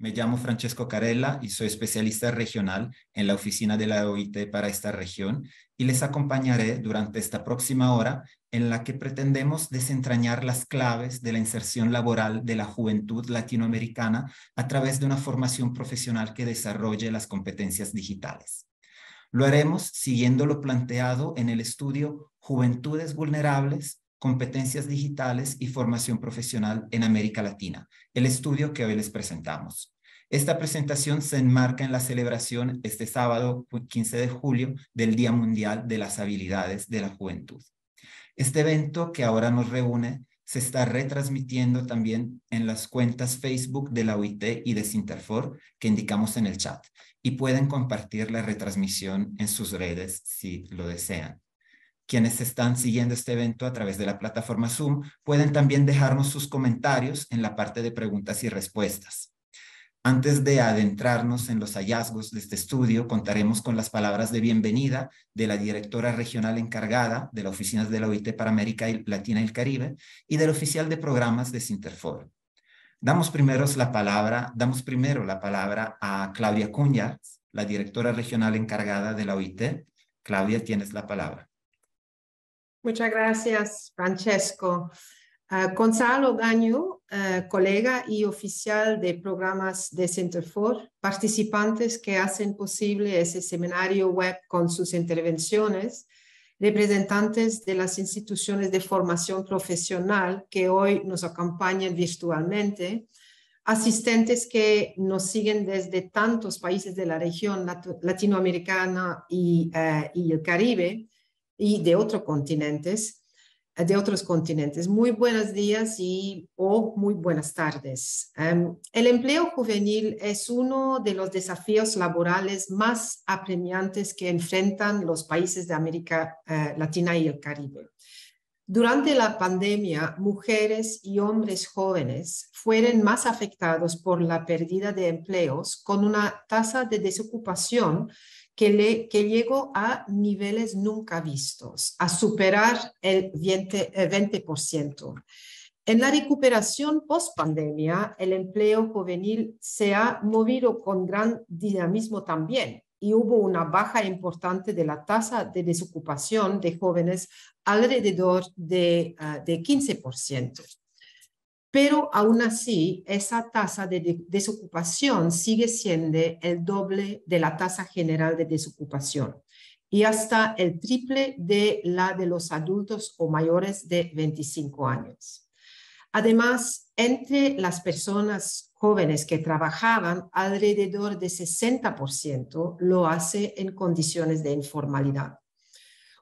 Me llamo Francesco Carella y soy especialista regional en la oficina de la OIT para esta región y les acompañaré durante esta próxima hora en la que pretendemos desentrañar las claves de la inserción laboral de la juventud latinoamericana a través de una formación profesional que desarrolle las competencias digitales. Lo haremos siguiendo lo planteado en el estudio Juventudes Vulnerables, competencias digitales y formación profesional en América Latina, el estudio que hoy les presentamos. Esta presentación se enmarca en la celebración este sábado 15 de julio del Día Mundial de las Habilidades de la Juventud. Este evento que ahora nos reúne se está retransmitiendo también en las cuentas Facebook de la UIT y de Sinterfor que indicamos en el chat y pueden compartir la retransmisión en sus redes si lo desean quienes están siguiendo este evento a través de la plataforma Zoom pueden también dejarnos sus comentarios en la parte de preguntas y respuestas. Antes de adentrarnos en los hallazgos de este estudio, contaremos con las palabras de bienvenida de la directora regional encargada de la oficinas de la OIT para América Latina y el Caribe y del oficial de programas de Sinterfor. Damos primero la palabra, damos primero la palabra a Claudia Cuñas, la directora regional encargada de la OIT. Claudia, tienes la palabra. Muchas gracias, Francesco. Ah, Gonzalo Gaño, ah, colega y oficial de programas de for participantes que hacen posible ese seminario web con sus intervenciones, representantes de las instituciones de formación profesional que hoy nos acompañan virtualmente, asistentes que nos siguen desde tantos países de la región latinoamericana ah, y el Caribe, y de otros continentes, eh, de otros continentes. Muy buenos días y o oh, muy buenas tardes. Em, el empleo juvenil es uno de los desafíos laborales más apremiantes que enfrentan los países de América eh, Latina y el Caribe. Durante la pandemia, mujeres y hombres jóvenes fueron más afectados por la pérdida de empleos, con una tasa de desocupación que, llegó a niveles nunca vistos, a superar el 20%. En la recuperación post-pandemia, el empleo juvenil se ha movido con gran dinamismo también y hubo una baja importante de la tasa de desocupación de jóvenes alrededor de, ah, de 15% pero aún así esa tasa de desocupación sigue siendo el doble de la tasa general de desocupación y hasta el triple de la de los adultos o mayores de 25 años. Además, entre las personas jóvenes que trabajaban, alrededor de 60% lo hace en condiciones de informalidad.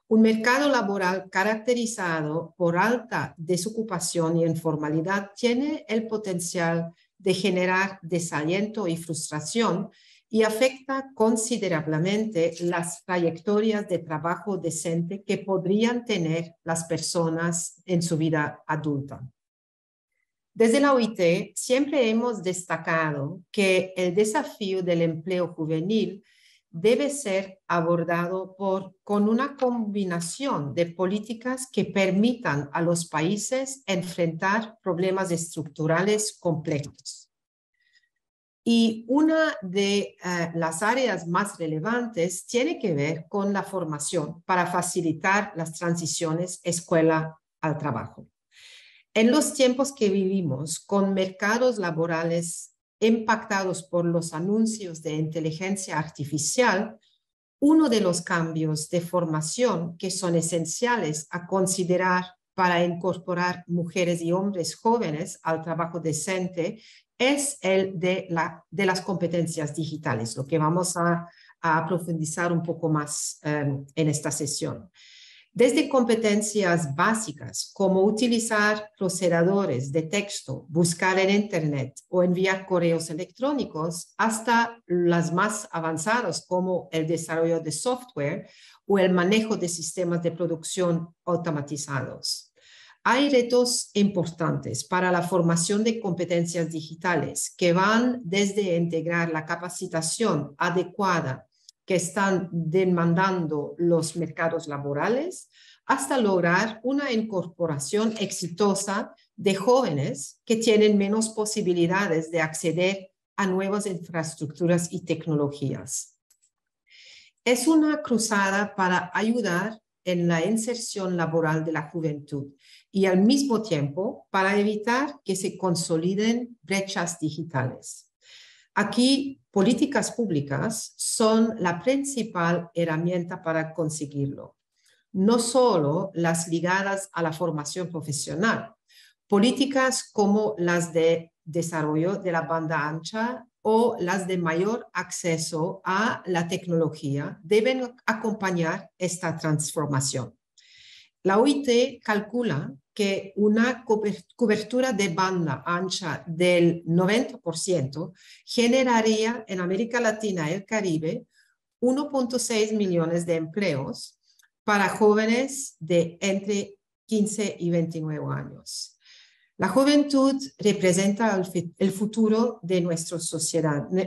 Un mercado laboral caracterizado por alta desocupación y informalidad tiene el potencial de generar desaliento y frustración y afecta considerablemente las trayectorias de trabajo decente que podrían tener las personas en su vida adulta. Desde la OIT siempre hemos destacado que el desafío del empleo juvenil debe ser abordado con una combinación de políticas que permitan a los países enfrentar problemas estructurales complejos. Y una de eh, las áreas más relevantes tiene que ver con la formación para facilitar las transiciones escuela al trabajo. En los tiempos que vivimos, con mercados laborales impactados por los anuncios de inteligencia artificial, uno de los cambios de formación que son esenciales a considerar para incorporar mujeres y hombres jóvenes al trabajo decente es el de, las competencias digitales, lo que vamos a, profundizar un poco más em, en esta sesión. Desde competencias básicas como utilizar procesadores de texto, buscar en Internet o enviar correos electrónicos, hasta las más avanzadas como el desarrollo de software o el manejo de sistemas de producción automatizados. Hay retos importantes para la formación de competencias digitales que van desde integrar la capacitación adecuada que están demandando los mercados laborales hasta lograr una incorporación exitosa de jóvenes que tienen menos posibilidades de acceder a nuevas infraestructuras y tecnologías. Es una cruzada para ayudar en la inserción laboral de la juventud y al mismo tiempo para evitar que se consoliden brechas digitales. Aquí políticas públicas son la principal herramienta para conseguirlo, no solo las ligadas a la formación profesional, políticas como las de desarrollo de la banda ancha o las de mayor acceso a la tecnología deben acompañar esta transformación. La OIT calcula que una cobertura de banda ancha del 90% generaría en América Latina y el Caribe 1.6 millones de empleos para jóvenes de entre 15 y 29 años. La juventud representa el futuro de,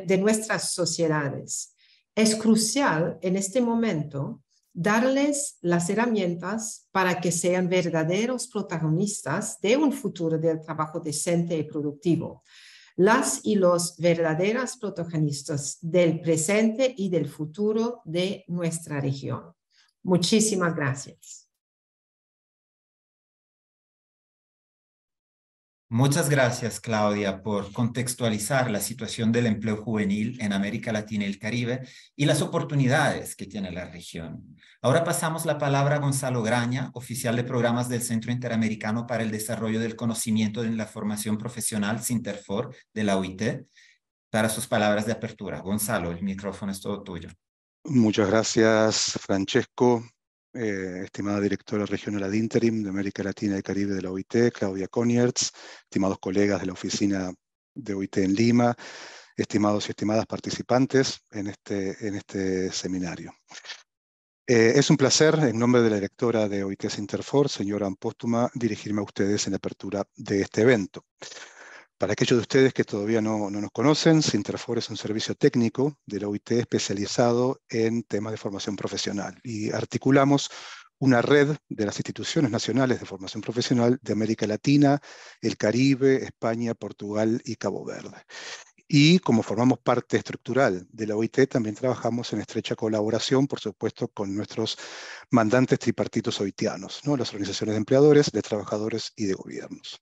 de nuestras sociedades. Es crucial en este momento darles las herramientas para que sean verdaderos protagonistas de un futuro del trabajo decente y productivo, las y los verdaderas protagonistas del presente y del futuro de nuestra región. Muchísimas gracias. Muchas gracias, Claudia, por contextualizar la situación del empleo juvenil en América Latina y el Caribe y las oportunidades que tiene la región. Ahora pasamos la palabra a Gonzalo Graña, oficial de programas del Centro Interamericano para el Desarrollo del Conocimiento en la Formación Profesional, Sinterfor, de la OIT, para sus palabras de apertura. Gonzalo, el micrófono es todo tuyo. Muchas gracias, Francesco. Eh, estimada directora regional ad interim de América Latina y Caribe de la OIT, Claudia Coniertz, estimados colegas de la oficina de OIT en Lima, estimados y estimadas participantes en este, en este seminario. Eh, es un placer, en nombre de la directora de OIT Interfor, señora Ampóstuma, dirigirme a ustedes en la apertura de este evento. Para aquellos de ustedes que todavía no, nos conocen, Sinterfor es un servicio técnico de la OIT especializado en temas de formación profesional y articulamos una red de las instituciones nacionales de formación profesional de América Latina, el Caribe, España, Portugal y Cabo Verde. Y como formamos parte estructural de la OIT, también trabajamos en estrecha colaboración, por supuesto, con nuestros mandantes tripartitos oitianos, ¿no? las organizaciones de empleadores, de trabajadores y de gobiernos.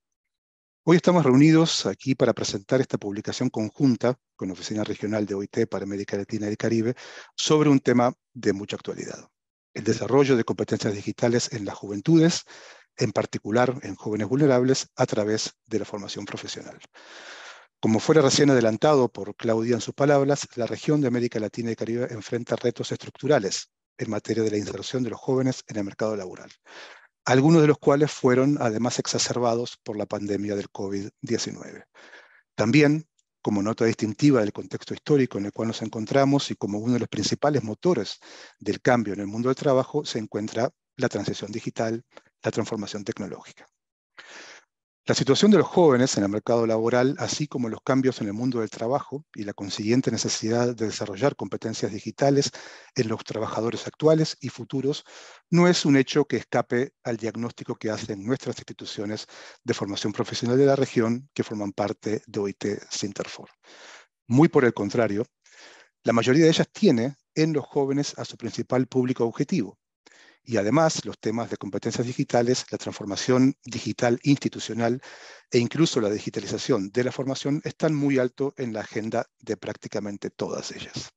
Hoy estamos reunidos aquí para presentar esta publicación conjunta con la Oficina Regional de OIT para América Latina y el Caribe sobre un tema de mucha actualidad, el desarrollo de competencias digitales en las juventudes, en particular en jóvenes vulnerables, a través de la formación profesional. Como fuera recién adelantado por Claudia en sus palabras, la región de América Latina y el Caribe enfrenta retos estructurales en materia de la inserción de los jóvenes en el mercado laboral, algunos de los cuales fueron además exacerbados por la pandemia del COVID-19. También, como nota distintiva del contexto histórico en el cual nos encontramos y como uno de los principales motores del cambio en el mundo del trabajo, se encuentra la transición digital, la transformación tecnológica. La situación de los jóvenes en el mercado laboral, así como los cambios en el mundo del trabajo y la consiguiente necesidad de desarrollar competencias digitales en los trabajadores actuales y futuros, no es un hecho que escape al diagnóstico que hacen nuestras instituciones de formación profesional de la región que forman parte de OIT for. Muy por el contrario, la mayoría de ellas tiene en los jóvenes a su principal público objetivo, y además los temas de competencias digitales, la transformación digital institucional e incluso la digitalización de la formación están muy alto en la agenda de prácticamente todas ellas.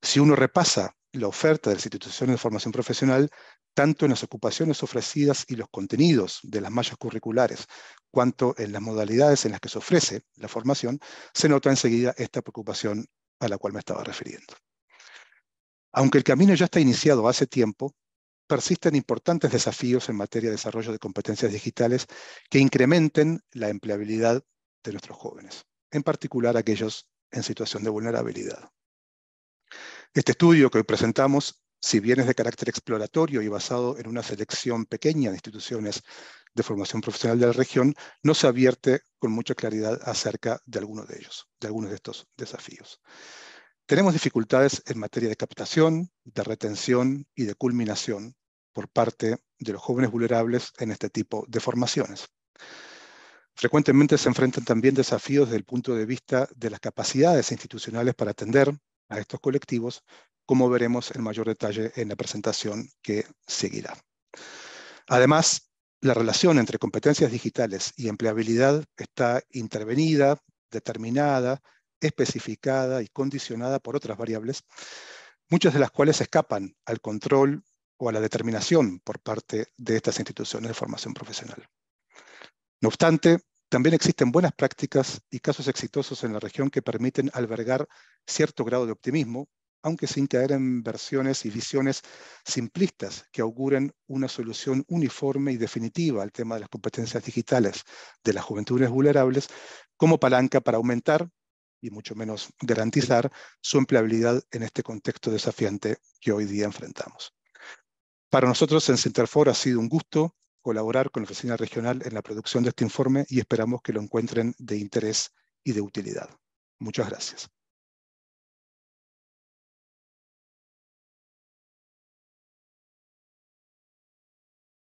Si uno repasa la oferta de las instituciones de formación profesional, tanto en las ocupaciones ofrecidas y los contenidos de las mallas curriculares, cuanto en las modalidades en las que se ofrece la formación, se nota enseguida esta preocupación a la cual me estaba refiriendo. Aunque el camino ya está iniciado hace tiempo, persisten importantes desafíos en materia de desarrollo de competencias digitales que incrementen la empleabilidad de nuestros jóvenes, en particular aquellos en situación de vulnerabilidad. Este estudio que hoy presentamos, si bien es de carácter exploratorio y basado en una selección pequeña de instituciones de formación profesional de la región, no se advierte con mucha claridad acerca de algunos de ellos, de algunos de estos desafíos. Tenemos dificultades en materia de captación, de retención y de culminación por parte de los jóvenes vulnerables en este tipo de formaciones. Frecuentemente se enfrentan también desafíos desde el punto de vista de las capacidades institucionales para atender a estos colectivos, como veremos en mayor detalle en la presentación que seguirá. Además, la relación entre competencias digitales y empleabilidad está intervenida, determinada, especificada y condicionada por otras variables, muchas de las cuales escapan al control o a la determinación por parte de estas instituciones de formación profesional. No obstante, también existen buenas prácticas y casos exitosos en la región que permiten albergar cierto grado de optimismo, aunque sin caer en versiones y visiones simplistas que auguren una solución uniforme y definitiva al tema de las competencias digitales de las juventudes vulnerables como palanca para aumentar y mucho menos garantizar su empleabilidad en este contexto desafiante que hoy día enfrentamos. Para nosotros en Centerfor ha sido un gusto colaborar con la Oficina Regional en la producción de este informe y esperamos que lo encuentren de interés y de utilidad. Muchas gracias.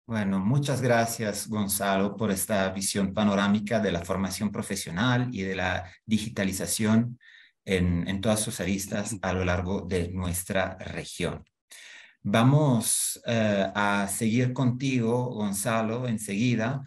Bueno, muchas gracias, Gonzalo, por esta visión panorámica de la formación profesional y de la digitalización en, en todas sus aristas a lo largo de nuestra región. Vamos eh, a seguir contigo, Gonzalo, enseguida,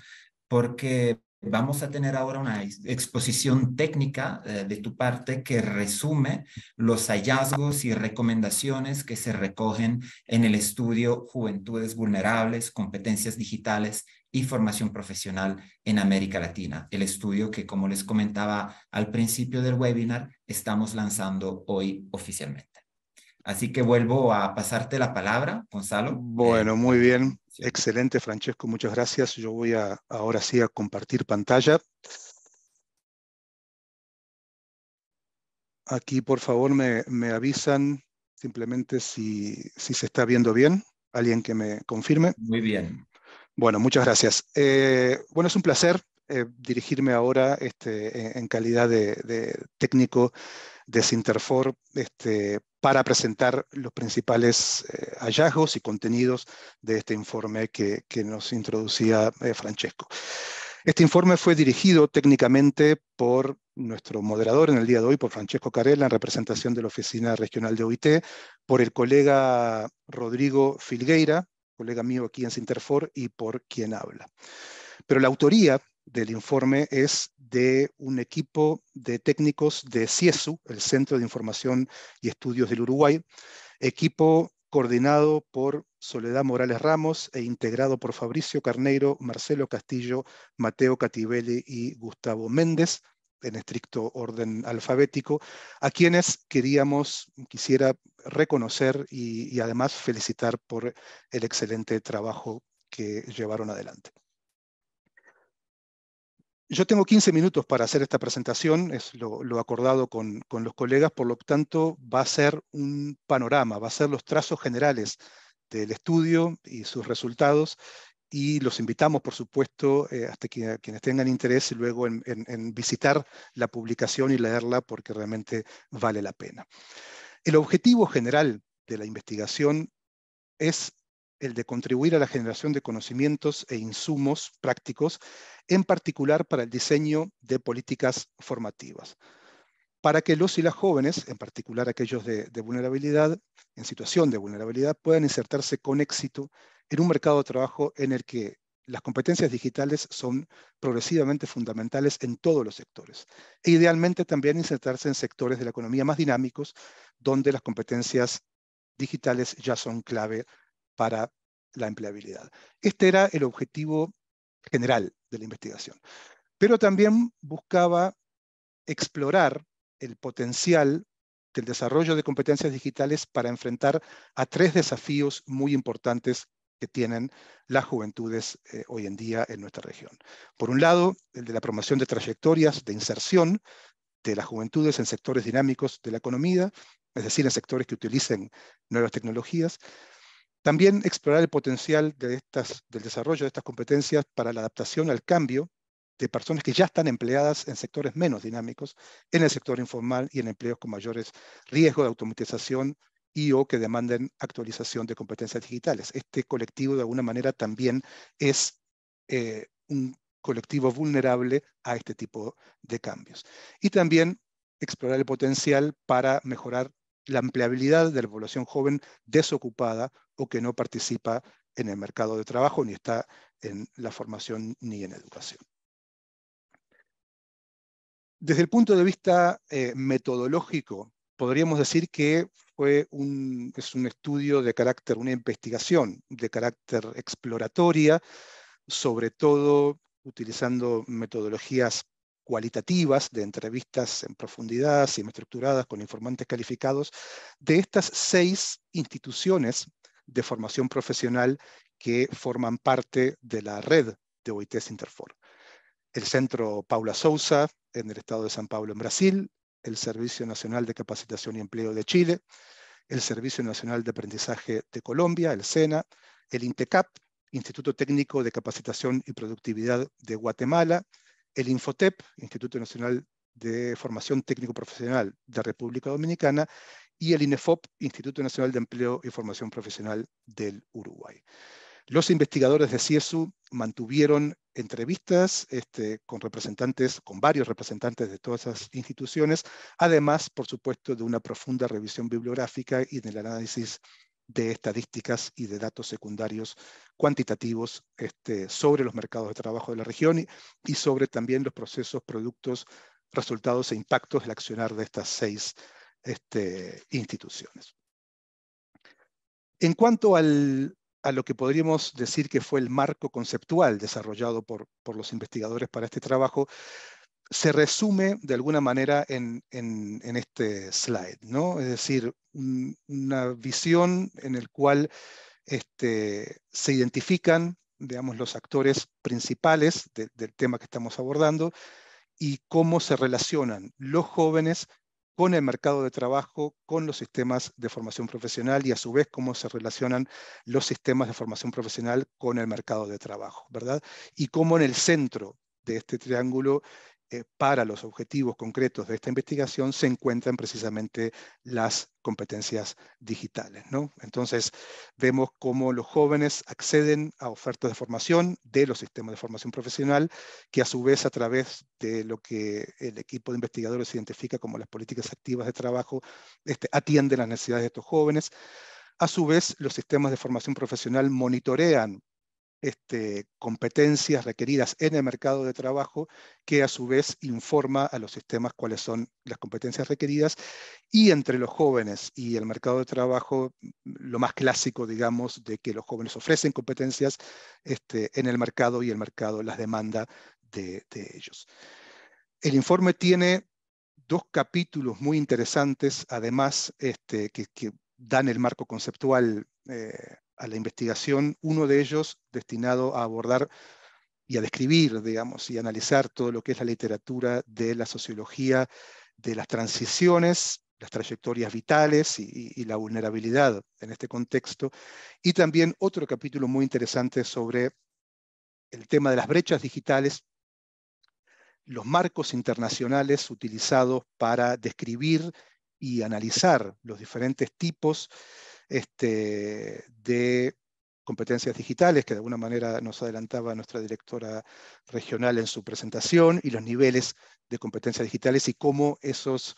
porque vamos a tener ahora una exposición técnica eh, de tu parte que resume los hallazgos y recomendaciones que se recogen en el estudio Juventudes Vulnerables, Competencias Digitales y Formación Profesional en América Latina. El estudio que, como les comentaba al principio del webinar, estamos lanzando hoy oficialmente. Así que vuelvo a pasarte la palabra, Gonzalo. Eh, bueno, muy bien. Excelente, Francesco. Muchas gracias. Yo voy a, ahora sí a compartir pantalla. Aquí, por favor, me, avisan simplemente si, si, se está viendo bien. Alguien que me confirme. Muy bien. Bueno, muchas gracias. Eh, bueno, es un placer eh, dirigirme ahora este, en, calidad de, técnico de Sinterfor este, para presentar los principales eh, hallazgos y contenidos de este informe que, nos introducía eh, Francesco. Este informe fue dirigido técnicamente por nuestro moderador en el día de hoy, por Francesco Carella, en representación de la Oficina Regional de OIT, por el colega Rodrigo Filgueira, colega mío aquí en Sinterfor, y por quien habla. Pero la autoría del informe es de un equipo de técnicos de CIESU, el Centro de Información y Estudios del Uruguay, equipo coordinado por Soledad Morales Ramos e integrado por Fabricio Carneiro, Marcelo Castillo, Mateo Cativelli y Gustavo Méndez, en estricto orden alfabético, a quienes queríamos, quisiera reconocer y, y además felicitar por el excelente trabajo que llevaron adelante. Yo tengo 15 minutos para hacer esta presentación, es lo, acordado con, los colegas, por lo tanto va a ser un panorama, va a ser los trazos generales del estudio y sus resultados, y los invitamos, por supuesto, eh, hasta que, quienes tengan interés luego en visitar la publicación y leerla, porque realmente vale la pena. El objetivo general de la investigación es el de contribuir a la generación de conocimientos e insumos prácticos, en particular para el diseño de políticas formativas, para que los y las jóvenes, en particular aquellos de, vulnerabilidad, en situación de vulnerabilidad, puedan insertarse con éxito en un mercado de trabajo en el que las competencias digitales son progresivamente fundamentales en todos los sectores. E idealmente también insertarse en sectores de la economía más dinámicos, donde las competencias digitales ya son clave para la empleabilidad. Este era el objetivo general de la investigación. Pero también buscaba explorar el potencial del desarrollo de competencias digitales para enfrentar a tres desafíos muy importantes que tienen las juventudes eh, hoy en día en nuestra región. Por un lado, el de la promoción de trayectorias de inserción de las juventudes en sectores dinámicos de la economía, es decir, en sectores que utilicen nuevas tecnologías. También explorar el potencial del desarrollo de estas competencias para la adaptación al cambio de personas que ya están empleadas en sectores menos dinámicos, en el sector informal y en empleos con mayores riesgos de automatización y o que demanden actualización de competencias digitales. Este colectivo de alguna manera también es eh, un colectivo vulnerable a este tipo de cambios. Y también explorar el potencial para mejorar la empleabilidad de la población joven desocupada o que no participa en el mercado de trabajo, ni está en la formación ni en educación. Desde el punto de vista eh, metodológico, podríamos decir que fue es un estudio de carácter, una investigación de carácter exploratoria, sobre todo utilizando metodologías cualitativas de entrevistas en profundidad, semiestructuradas, con informantes calificados, de estas seis instituciones de formación profesional que forman parte de la red de oit Interfor. El Centro Paula Sousa en el estado de San Pablo, en Brasil, el Servicio Nacional de Capacitación y Empleo de Chile, el Servicio Nacional de Aprendizaje de Colombia, el SENA, el INTECAP, Instituto Técnico de Capacitación y Productividad de Guatemala, el Infotep, Instituto Nacional de Formación Técnico Profesional de República Dominicana, y el INEFOP, Instituto Nacional de Empleo y Formación Profesional del Uruguay. Los investigadores de CIESU mantuvieron entrevistas este, con representantes, con varios representantes de todas esas instituciones, además, por supuesto, de una profunda revisión bibliográfica y del análisis de estadísticas y de datos secundarios cuantitativos este, sobre los mercados de trabajo de la región y, sobre también los procesos, productos, resultados e impactos del accionar de estas seis este, instituciones. En cuanto a lo que podríamos decir que fue el marco conceptual desarrollado por, por los investigadores para este trabajo, se resume de alguna manera en, este slide, ¿no? Es decir, una visión en la cual este, se identifican, digamos, los actores principales del tema que estamos abordando y cómo se relacionan los jóvenes con el mercado de trabajo, con los sistemas de formación profesional y a su vez cómo se relacionan los sistemas de formación profesional con el mercado de trabajo, ¿verdad? Y cómo en el centro de este triángulo eh, para los objetivos concretos de esta investigación se encuentran precisamente las competencias digitales. ¿no? Entonces, vemos cómo los jóvenes acceden a ofertas de formación de los sistemas de formación profesional, que a su vez a través de lo que el equipo de investigadores identifica como las políticas activas de trabajo, este, atienden las necesidades de estos jóvenes. A su vez, los sistemas de formación profesional monitorean este, competencias requeridas en el mercado de trabajo, que a su vez informa a los sistemas cuáles son las competencias requeridas. Y entre los jóvenes y el mercado de trabajo, lo más clásico, digamos, de que los jóvenes ofrecen competencias este, en el mercado y el mercado las demanda de, ellos. El informe tiene dos capítulos muy interesantes, además, este, que, dan el marco conceptual eh, a la investigación, uno de ellos destinado a abordar y a describir, digamos, y analizar todo lo que es la literatura de la sociología, de las transiciones, las trayectorias vitales y, y, la vulnerabilidad en este contexto. Y también otro capítulo muy interesante sobre el tema de las brechas digitales, los marcos internacionales utilizados para describir y analizar los diferentes tipos este, de competencias digitales, que de alguna manera nos adelantaba nuestra directora regional en su presentación, y los niveles de competencias digitales y cómo esos,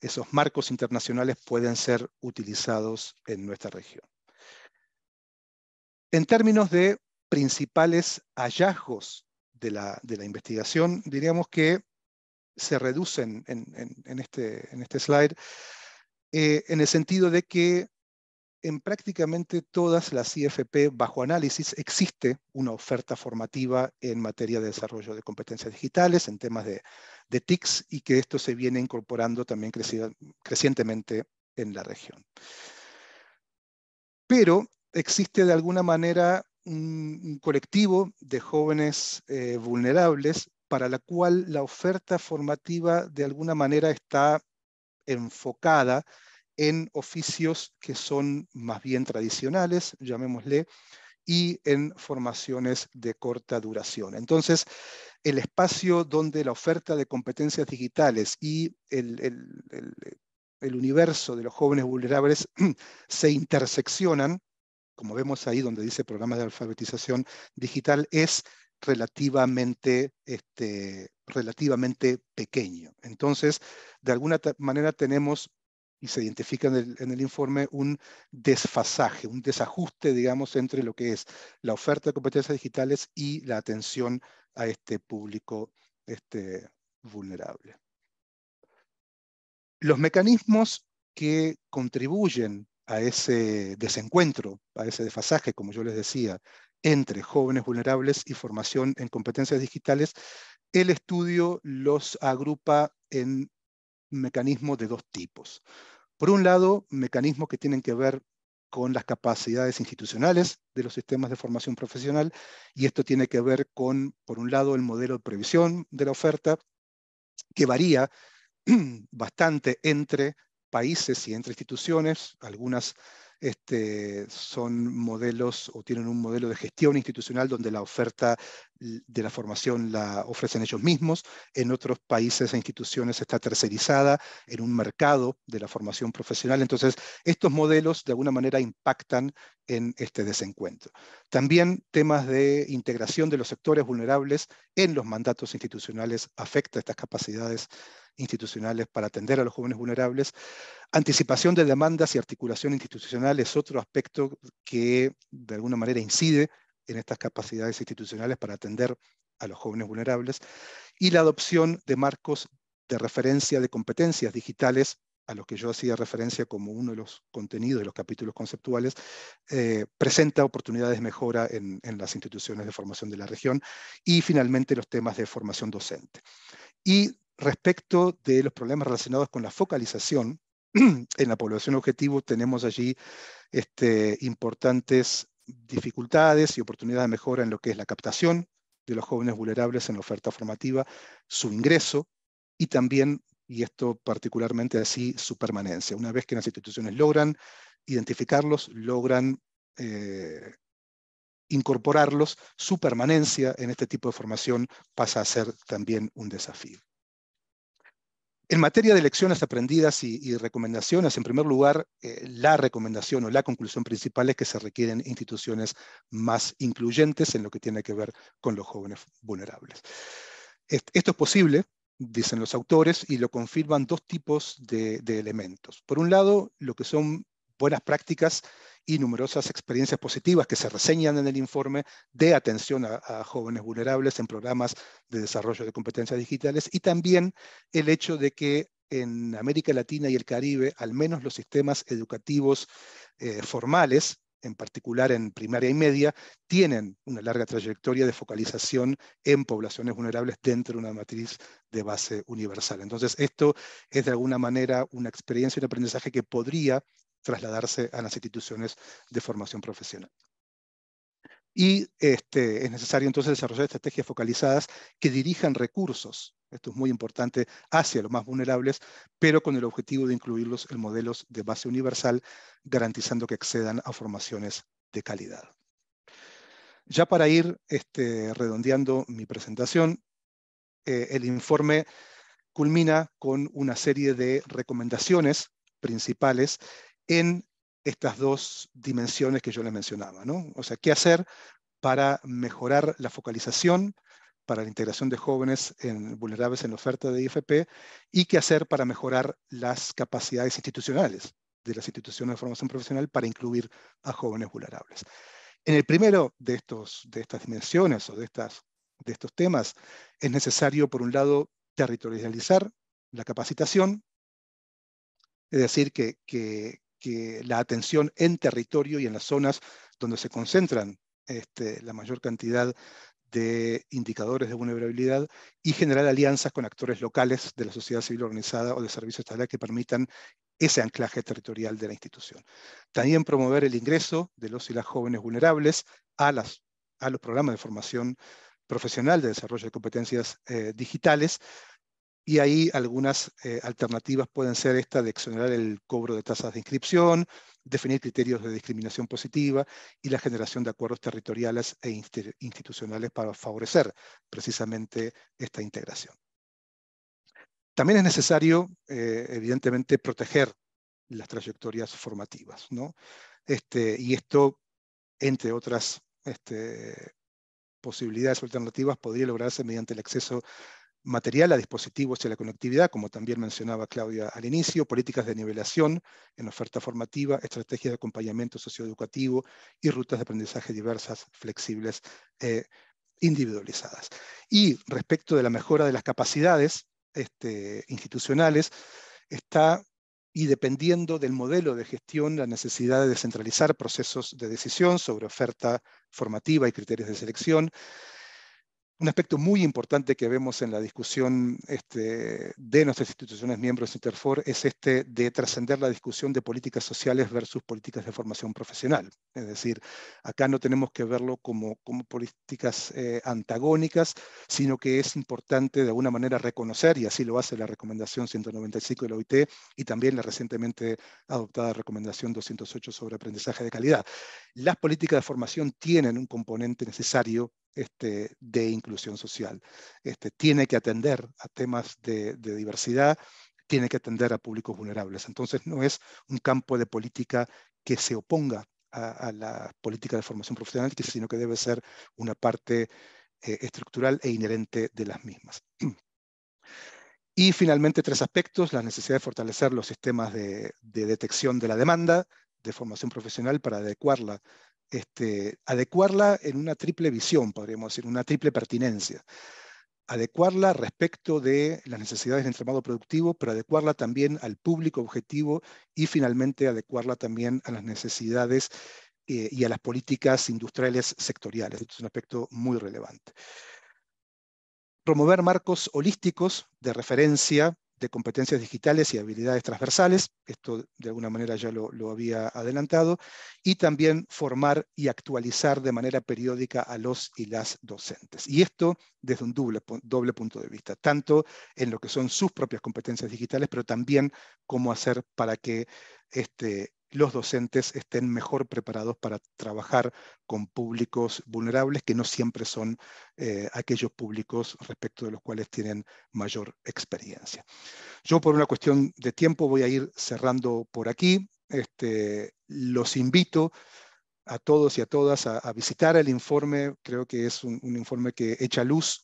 esos marcos internacionales pueden ser utilizados en nuestra región. En términos de principales hallazgos de la, de la investigación, diríamos que se reducen en, este, en este, slide, eh, en el sentido de que en prácticamente todas las IFP bajo análisis existe una oferta formativa en materia de desarrollo de competencias digitales, en temas de, TICs, y que esto se viene incorporando también crecientemente en la región. Pero existe de alguna manera un, colectivo de jóvenes eh, vulnerables para la cual la oferta formativa de alguna manera está enfocada en oficios que son más bien tradicionales, llamémosle, y en formaciones de corta duración. Entonces, el espacio donde la oferta de competencias digitales y el, el, universo de los jóvenes vulnerables se interseccionan, como vemos ahí donde dice programas de alfabetización digital, es relativamente, este, relativamente pequeño. Entonces, de alguna manera tenemos y se identifica en el, informe un desfasaje, un desajuste, digamos, entre lo que es la oferta de competencias digitales y la atención a este público este, vulnerable. Los mecanismos que contribuyen a ese desencuentro, a ese desfasaje, como yo les decía, entre jóvenes vulnerables y formación en competencias digitales, el estudio los agrupa en mecanismos de dos tipos. Por un lado, mecanismos que tienen que ver con las capacidades institucionales de los sistemas de formación profesional, y esto tiene que ver con, por un lado, el modelo de previsión de la oferta, que varía bastante entre países y entre instituciones, algunas este, son modelos o tienen un modelo de gestión institucional donde la oferta de la formación la ofrecen ellos mismos. En otros países e instituciones está tercerizada en un mercado de la formación profesional. Entonces, estos modelos de alguna manera impactan en este desencuentro. También temas de integración de los sectores vulnerables en los mandatos institucionales afecta estas capacidades institucionales para atender a los jóvenes vulnerables. Anticipación de demandas y articulación institucional es otro aspecto que de alguna manera incide en estas capacidades institucionales para atender a los jóvenes vulnerables. Y la adopción de marcos de referencia de competencias digitales a los que yo hacía referencia como uno de los contenidos de los capítulos conceptuales, eh, presenta oportunidades de mejora en, en, las instituciones de formación de la región y finalmente los temas de formación docente. Y respecto de los problemas relacionados con la focalización, en la población objetivo tenemos allí este, importantes dificultades y oportunidades de mejora en lo que es la captación de los jóvenes vulnerables en la oferta formativa, su ingreso y también, y esto particularmente así, su permanencia. Una vez que las instituciones logran identificarlos, logran eh, incorporarlos, su permanencia en este tipo de formación pasa a ser también un desafío. En materia de lecciones aprendidas y, recomendaciones, en primer lugar, eh, la recomendación o la conclusión principal es que se requieren instituciones más incluyentes en lo que tiene que ver con los jóvenes vulnerables. Esto es posible, dicen los autores, y lo confirman dos tipos de elementos. Por un lado, lo que son buenas prácticas y numerosas experiencias positivas que se reseñan en el informe de atención a, jóvenes vulnerables en programas de desarrollo de competencias digitales y también el hecho de que en América Latina y el Caribe, al menos los sistemas educativos eh, formales, en particular en primaria y media, tienen una larga trayectoria de focalización en poblaciones vulnerables dentro de una matriz de base universal. Entonces, esto es de alguna manera una experiencia y un aprendizaje que podría trasladarse a las instituciones de formación profesional. Y este, es necesario entonces desarrollar estrategias focalizadas que dirijan recursos, esto es muy importante, hacia los más vulnerables, pero con el objetivo de incluirlos en modelos de base universal, garantizando que accedan a formaciones de calidad. Ya para ir este, redondeando mi presentación, eh, el informe culmina con una serie de recomendaciones principales en estas dos dimensiones que yo les mencionaba. ¿no? O sea, qué hacer para mejorar la focalización, para la integración de jóvenes en, vulnerables en la oferta de IFP y qué hacer para mejorar las capacidades institucionales de las instituciones de formación profesional para incluir a jóvenes vulnerables. En el primero de, estos, de estas dimensiones o de, estas, de estos temas, es necesario, por un lado, territorializar la capacitación, es decir, que, que, la atención en territorio y en las zonas donde se concentran este, la mayor cantidad de indicadores de vulnerabilidad y generar alianzas con actores locales de la sociedad civil organizada o de servicios estatales que permitan ese anclaje territorial de la institución. También promover el ingreso de los y las jóvenes vulnerables a, los programas de formación profesional de desarrollo de competencias eh, digitales y ahí algunas eh, alternativas pueden ser esta de exonerar el cobro de tasas de inscripción, definir criterios de discriminación positiva y la generación de acuerdos territoriales e institucionales para favorecer precisamente esta integración. También es necesario, eh, evidentemente, proteger las trayectorias formativas. ¿no? Este, y esto, entre otras este, posibilidades alternativas, podría lograrse mediante el acceso material a dispositivos y a la conectividad, como también mencionaba Claudia al inicio, políticas de nivelación en oferta formativa, estrategias de acompañamiento socioeducativo y rutas de aprendizaje diversas, flexibles, eh, individualizadas. Y respecto de la mejora de las capacidades este, institucionales, está y dependiendo del modelo de gestión, la necesidad de descentralizar procesos de decisión sobre oferta formativa y criterios de selección, un aspecto muy importante que vemos en la discusión este, de nuestras instituciones miembros de Interfor es este de trascender la discusión de políticas sociales versus políticas de formación profesional. Es decir, acá no tenemos que verlo como, como políticas eh, antagónicas, sino que es importante de alguna manera reconocer, y así lo hace la recomendación 195 de la OIT y también la recientemente adoptada recomendación 208 sobre aprendizaje de calidad. Las políticas de formación tienen un componente necesario este, de inclusión social. Este, tiene que atender a temas de, diversidad, tiene que atender a públicos vulnerables. Entonces no es un campo de política que se oponga a, la política de formación profesional, sino que debe ser una parte eh, estructural e inherente de las mismas. Y finalmente, tres aspectos, la necesidad de fortalecer los sistemas de detección de la demanda, de formación profesional para adecuarla. Este, adecuarla en una triple visión, podríamos decir, una triple pertinencia. Adecuarla respecto de las necesidades del entramado productivo, pero adecuarla también al público objetivo y finalmente adecuarla también a las necesidades eh, y a las políticas industriales sectoriales. Esto es un aspecto muy relevante promover marcos holísticos de referencia de competencias digitales y habilidades transversales, esto de alguna manera ya lo, había adelantado, y también formar y actualizar de manera periódica a los y las docentes. Y esto desde un doble, doble punto de vista, tanto en lo que son sus propias competencias digitales, pero también cómo hacer para que este, los docentes estén mejor preparados para trabajar con públicos vulnerables que no siempre son eh, aquellos públicos respecto de los cuales tienen mayor experiencia. Yo por una cuestión de tiempo voy a ir cerrando por aquí. Este, los invito a todos y a todas a, visitar el informe. Creo que es un, un informe que echa luz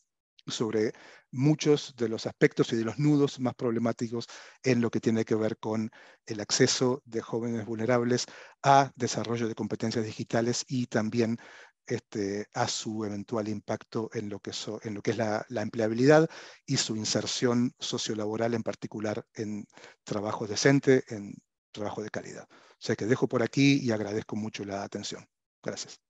sobre muchos de los aspectos y de los nudos más problemáticos en lo que tiene que ver con el acceso de jóvenes vulnerables a desarrollo de competencias digitales y también este, a su eventual impacto en lo que, es la, empleabilidad y su inserción sociolaboral, en particular en trabajo decente, en trabajo de calidad. O sea que dejo por aquí y agradezco mucho la atención. Gracias.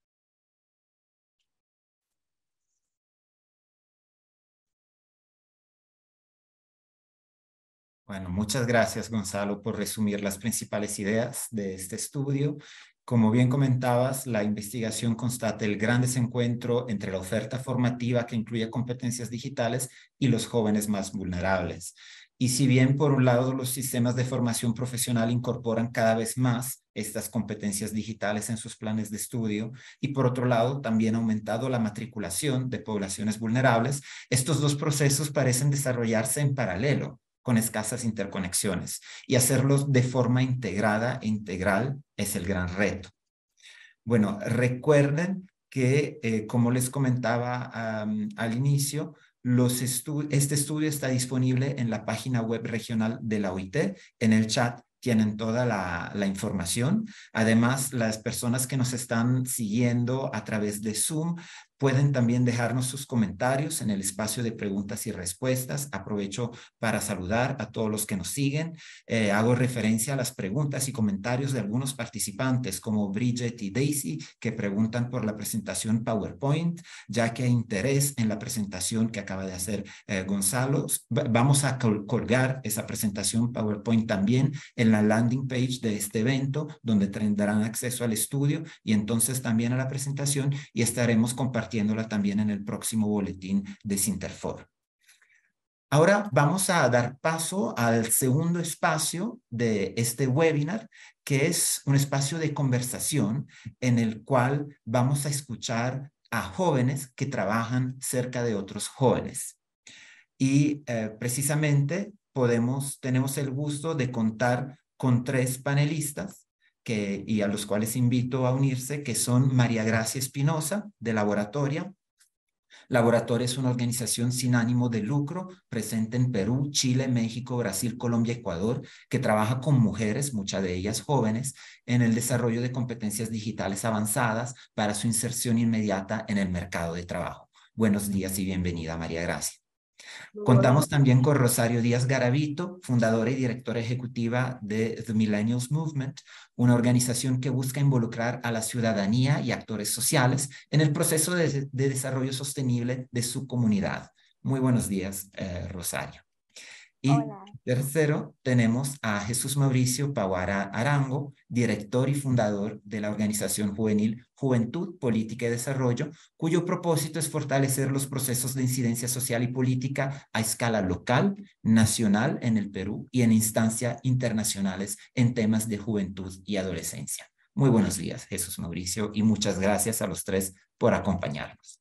Bueno, muchas gracias Gonzalo por resumir las principales ideas de este estudio. Como bien comentabas, la investigación constata el gran desencuentro entre la oferta formativa que incluye competencias digitales y los jóvenes más vulnerables. Y si bien por un lado los sistemas de formación profesional incorporan cada vez más estas competencias digitales en sus planes de estudio y por otro lado también ha aumentado la matriculación de poblaciones vulnerables, estos dos procesos parecen desarrollarse en paralelo con escasas interconexiones y hacerlos de forma integrada e integral es el gran reto. Bueno, recuerden que, eh, como les comentaba al inicio, este estudio está disponible en la página web regional de la OIT. En el chat tienen toda la, información. Además, las personas que nos están siguiendo a través de Zoom Pueden también dejarnos sus comentarios en el espacio de preguntas y respuestas. Aprovecho para saludar a todos los que nos siguen. Eh, hago referencia a las preguntas y comentarios de algunos participantes como Bridget y Daisy que preguntan por la presentación PowerPoint, ya que hay interés en la presentación que acaba de hacer eh, Gonzalo. Vamos a colgar esa presentación PowerPoint también en la landing page de este evento, donde tendrán acceso al estudio y entonces también a la presentación y estaremos compartiendo compartiéndola también en el próximo boletín de Cinterfor. Ahora vamos a dar paso al segundo espacio de este webinar, que es un espacio de conversación en el cual vamos a escuchar a jóvenes que trabajan cerca de otros jóvenes. Y eh, precisamente podemos, tenemos el gusto de contar con tres panelistas y a los cuales invito a unirse, que son María Gracia Espinosa, de Laboratoria. Laboratoria es una organización sin ánimo de lucro presente en Perú, Chile, México, Brasil, Colombia, Ecuador, que trabaja con mujeres, muchas de ellas jóvenes, en el desarrollo de competencias digitales avanzadas para su inserción inmediata en el mercado de trabajo. Buenos días y bienvenida, María Gracia. Contamos también con Rosario Díaz Garavito, fundadora y directora ejecutiva de The Millennials Movement, una organización que busca involucrar a la ciudadanía y actores sociales en el proceso de, desarrollo sostenible de su comunidad. Muy buenos días, eh, Rosario. Y tercero, tenemos a Jesús Mauricio Paguara Arango, director y fundador de la organización juvenil Juventud, Política y Desarrollo, cuyo propósito es fortalecer los procesos de incidencia social y política a escala local, nacional en el Perú y en instancias internacionales en temas de juventud y adolescencia. Muy buenos días, Jesús Mauricio, y muchas gracias a los tres por acompañarnos.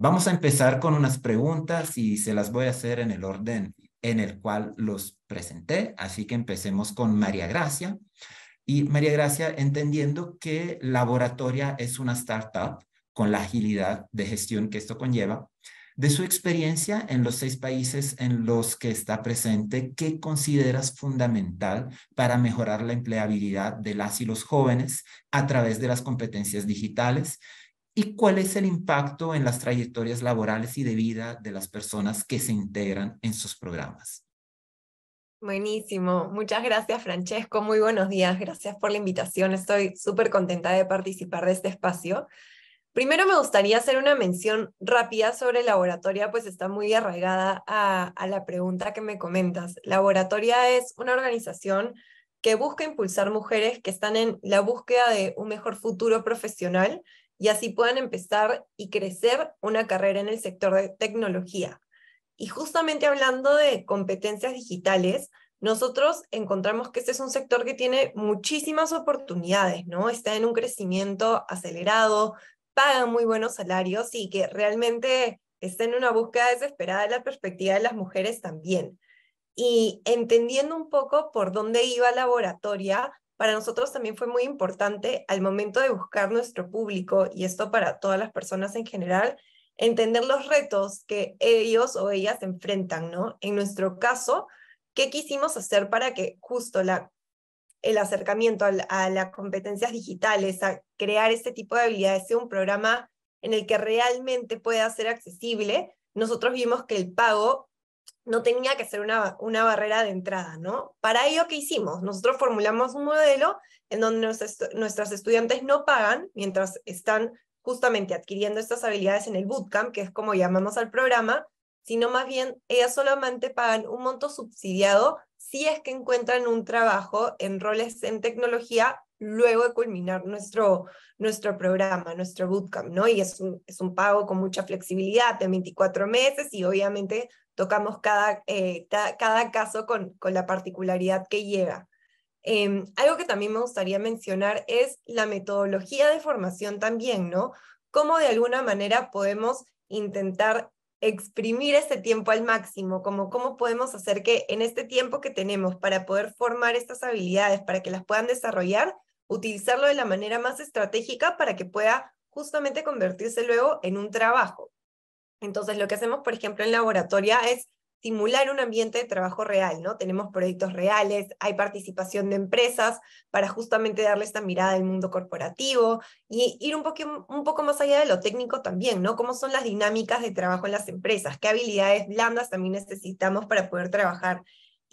Vamos a empezar con unas preguntas y se las voy a hacer en el orden en el cual los presenté. Así que empecemos con María Gracia. Y María Gracia, entendiendo que Laboratoria es una startup con la agilidad de gestión que esto conlleva, de su experiencia en los seis países en los que está presente, ¿qué consideras fundamental para mejorar la empleabilidad de las y los jóvenes a través de las competencias digitales y cuál es el impacto en las trayectorias laborales y de vida de las personas que se integran en sus programas. Buenísimo. Muchas gracias, Francesco. Muy buenos días. Gracias por la invitación. Estoy súper contenta de participar de este espacio. Primero me gustaría hacer una mención rápida sobre laboratoria, pues está muy arraigada a, a, la pregunta que me comentas. Laboratoria es una organización que busca impulsar mujeres que están en la búsqueda de un mejor futuro profesional y así puedan empezar y crecer una carrera en el sector de tecnología. Y justamente hablando de competencias digitales, nosotros encontramos que este es un sector que tiene muchísimas oportunidades, ¿no? Está en un crecimiento acelerado, paga muy buenos salarios y que realmente está en una búsqueda desesperada de la perspectiva de las mujeres también. Y entendiendo un poco por dónde iba la laboratoria, para nosotros también fue muy importante al momento de buscar nuestro público, y esto para todas las personas en general, entender los retos que ellos o ellas enfrentan, ¿no? En nuestro caso, ¿qué quisimos hacer para que justo el acercamiento a, a las competencias digitales, a crear este tipo de habilidades, sea un programa en el que realmente pueda ser accesible? Nosotros vimos que el pago no tenía que ser una, barrera de entrada, ¿no? Para ello, ¿qué hicimos? Nosotros formulamos un modelo en donde nuestros nuestras estudiantes no pagan mientras están justamente adquiriendo estas habilidades en el bootcamp, que es como llamamos al programa, sino más bien ellas solamente pagan un monto subsidiado si es que encuentran un trabajo en roles en tecnología luego de culminar nuestro, nuestro programa, nuestro bootcamp, ¿no? Y es un, es un pago con mucha flexibilidad de 24 meses y obviamente tocamos cada, eh, caso con, la particularidad que llega. Em, algo que también me gustaría mencionar es la metodología de formación también, ¿no? Cómo de alguna manera podemos intentar exprimir ese tiempo al máximo, como cómo podemos hacer que en este tiempo que tenemos para poder formar estas habilidades, para que las puedan desarrollar, utilizarlo de la manera más estratégica para que pueda justamente convertirse luego en un trabajo. Entonces, lo que hacemos, por ejemplo, en laboratorio, es simular un ambiente de trabajo real, ¿no? Tenemos proyectos reales, hay participación de empresas para justamente darle esta mirada del mundo corporativo y ir un, poco, un poco más allá de lo técnico también, ¿no? ¿Cómo son las dinámicas de trabajo en las empresas? ¿Qué habilidades blandas también necesitamos para poder trabajar?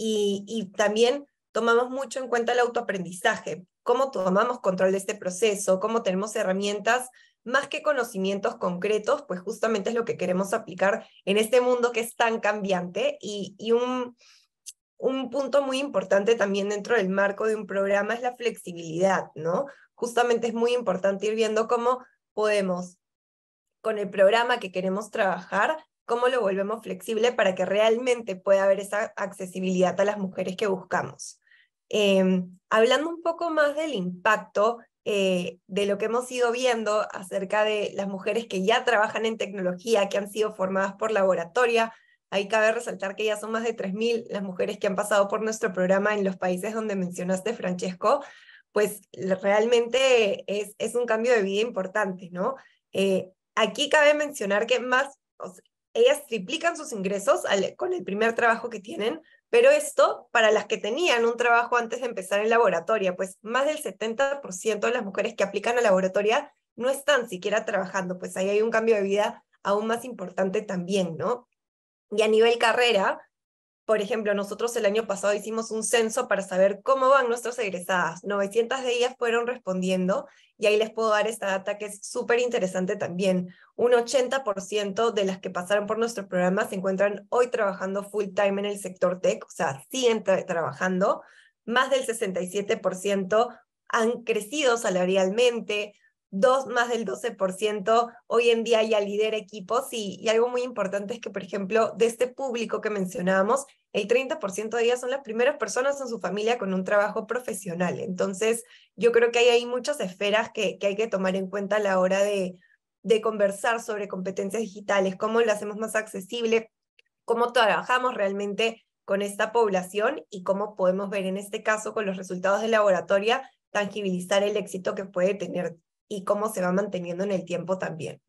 y también tomamos mucho en cuenta el autoaprendizaje, cómo tomamos control de este proceso, cómo tenemos herramientas más que conocimientos concretos, pues justamente es lo que queremos aplicar en este mundo que es tan cambiante y, un, un punto muy importante también dentro del marco de un programa es la flexibilidad, ¿no? Justamente es muy importante ir viendo cómo podemos, con el programa que queremos trabajar, cómo lo volvemos flexible para que realmente pueda haber esa accesibilidad a las mujeres que buscamos. Em, hablando un poco más del impacto eh, de lo que hemos ido viendo acerca de las mujeres que ya trabajan en tecnología, que han sido formadas por laboratoria, ahí cabe resaltar que ya son más de 3.000 las mujeres que han pasado por nuestro programa en los países donde mencionaste, Francesco, pues realmente es, es un cambio de vida importante, ¿no? Eh, aquí cabe mencionar que más, ellas triplican sus ingresos con el primer trabajo que tienen, pero esto para las que tenían un trabajo antes de empezar en laboratorio pues más del 70% de las mujeres que aplican a laboratorio no están siquiera trabajando, pues ahí hay un cambio de vida aún más importante también, ¿no? Y a nivel carrera, por ejemplo, nosotros el año pasado hicimos un censo para saber cómo van nuestras egresadas. 900 de ellas fueron respondiendo y ahí les puedo dar esta data que es súper interesante también. Un 80% de las que pasaron por nuestro programa se encuentran hoy trabajando full time en el sector tech, o sea, siguen trabajando. Más del 67% han crecido salarialmente, más del 12% hoy en día ya lidera equipos y, algo muy importante es que, por ejemplo, de este público que mencionábamos, el 30% de ellas son las primeras personas en su familia con un trabajo profesional. Entonces, yo creo que hay muchas esferas que, hay que tomar en cuenta a la hora de, de conversar sobre competencias digitales, cómo lo hacemos más accesible, cómo trabajamos realmente con esta población y cómo podemos ver en este caso con los resultados de laboratorio tangibilizar el éxito que puede tener y cómo se va manteniendo en el tiempo también.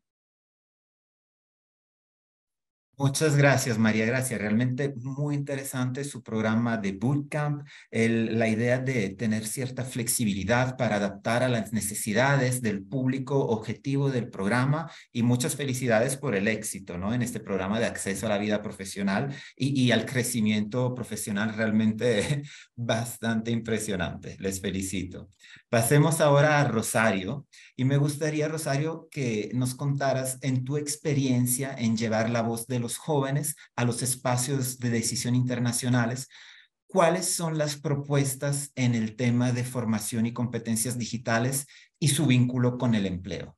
Muchas gracias, María. Gracia. Realmente muy interesante su programa de bootcamp. la idea de tener cierta flexibilidad para adaptar a las necesidades del público objetivo del programa y muchas felicidades por el éxito ¿no? en este programa de acceso a la vida profesional y, y al crecimiento profesional realmente bastante impresionante. Les felicito. Pasemos ahora a Rosario y me gustaría, Rosario, que nos contaras en tu experiencia en llevar la voz de los jóvenes a los espacios de decisión internacionales, ¿cuáles son las propuestas en el tema de formación y competencias digitales y su vínculo con el empleo?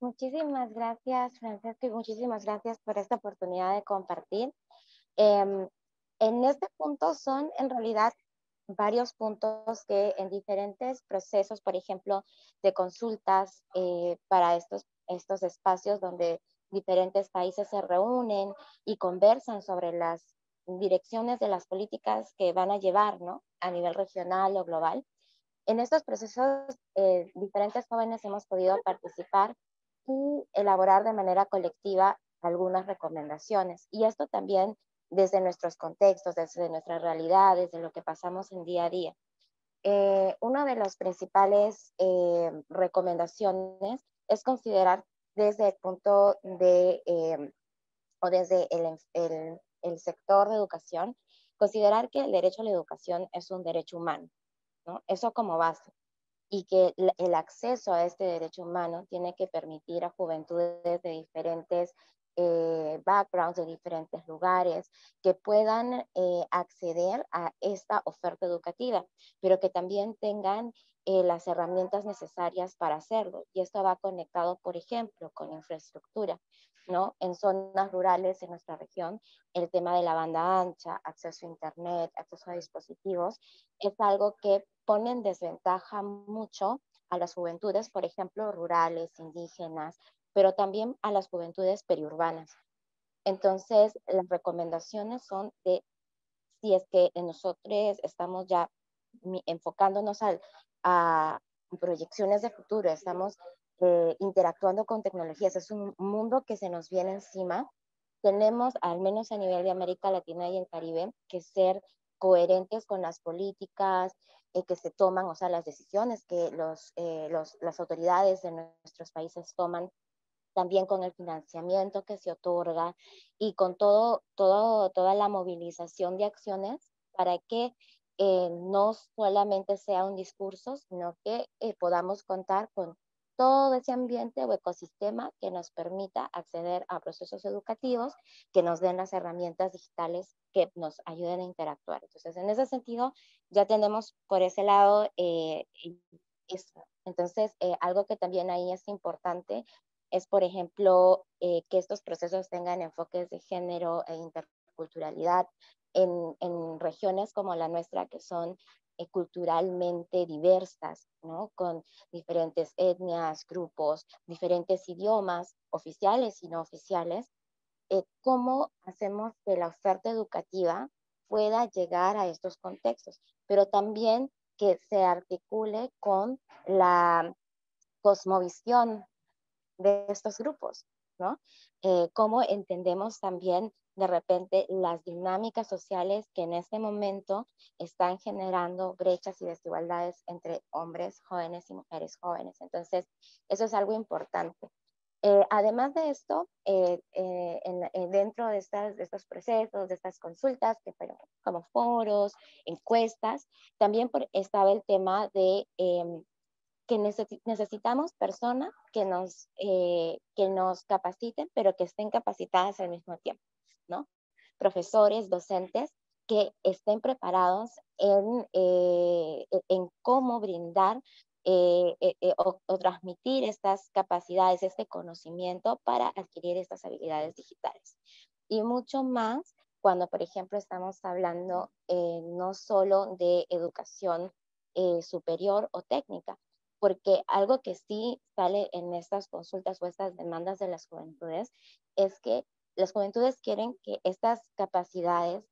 Muchísimas gracias, Francisco, y muchísimas gracias por esta oportunidad de compartir. Em, en este punto son en realidad varios puntos que en diferentes procesos, por ejemplo, de consultas eh, para estos, estos espacios donde diferentes países se reúnen y conversan sobre las direcciones de las políticas que van a llevar ¿no? a nivel regional o global. En estos procesos, eh, diferentes jóvenes hemos podido participar y elaborar de manera colectiva algunas recomendaciones. Y esto también desde nuestros contextos, desde nuestras realidades, de lo que pasamos en día a día. Eh, una de las principales eh, recomendaciones es considerar desde el punto de, em, o desde el, el, sector de educación, considerar que el derecho a la educación es un derecho humano, ¿no? Eso como base. Y que el acceso a este derecho humano tiene que permitir a juventudes de diferentes eh, backgrounds, de diferentes lugares, que puedan eh, acceder a esta oferta educativa, pero que también tengan eh, las herramientas necesarias para hacerlo. Y esto va conectado, por ejemplo, con infraestructura. ¿no? En zonas rurales en nuestra región, el tema de la banda ancha, acceso a Internet, acceso a dispositivos, es algo que pone en desventaja mucho a las juventudes, por ejemplo, rurales, indígenas, pero también a las juventudes periurbanas. Entonces, las recomendaciones son de, si es que nosotros estamos ya enfocándonos al a proyecciones de futuro, estamos eh, interactuando con tecnologías, es un mundo que se nos viene encima. Tenemos, al menos a nivel de América Latina y el Caribe, que ser coherentes con las políticas eh, que se toman, o sea, las decisiones que eh, los, las autoridades de nuestros países toman, también con el financiamiento que se otorga y con todo, todo, toda la movilización de acciones para que eh, no solamente sea un discurso, sino que eh, podamos contar con todo ese ambiente o ecosistema que nos permita acceder a procesos educativos que nos den las herramientas digitales que nos ayuden a interactuar. Entonces, en ese sentido, ya tenemos por ese lado eh, e-, Entonces, algo que también ahí es importante es, por ejemplo, que estos procesos tengan enfoques de género e interculturalidad, en, regiones como la nuestra, que son eh, culturalmente diversas, ¿no? con diferentes etnias, grupos, diferentes idiomas, oficiales y no oficiales, eh, cómo hacemos que la oferta educativa pueda llegar a estos contextos, pero también que se articule con la cosmovisión de estos grupos, ¿no? Eh, cómo entendemos también de repente las dinámicas sociales que en este momento están generando brechas y desigualdades entre hombres jóvenes y mujeres jóvenes. Entonces, eso es algo importante. Eh, además de esto, eh, eh, dentro de, estas, estos procesos, de estas consultas, que fueron como foros, encuestas, también estaba el tema de em, que necesitamos personas que nos, eh, que nos capaciten, pero que estén capacitadas al mismo tiempo, ¿no? Profesores, docentes que estén preparados en, eh, e-, en cómo brindar eh, e-, e-, o, o, transmitir estas capacidades, este conocimiento para adquirir estas habilidades digitales. Y mucho más cuando, por ejemplo, estamos hablando no solo de educación superior o técnica, porque algo que sí sale en estas consultas o estas demandas de las juventudes es que las juventudes quieren que estas capacidades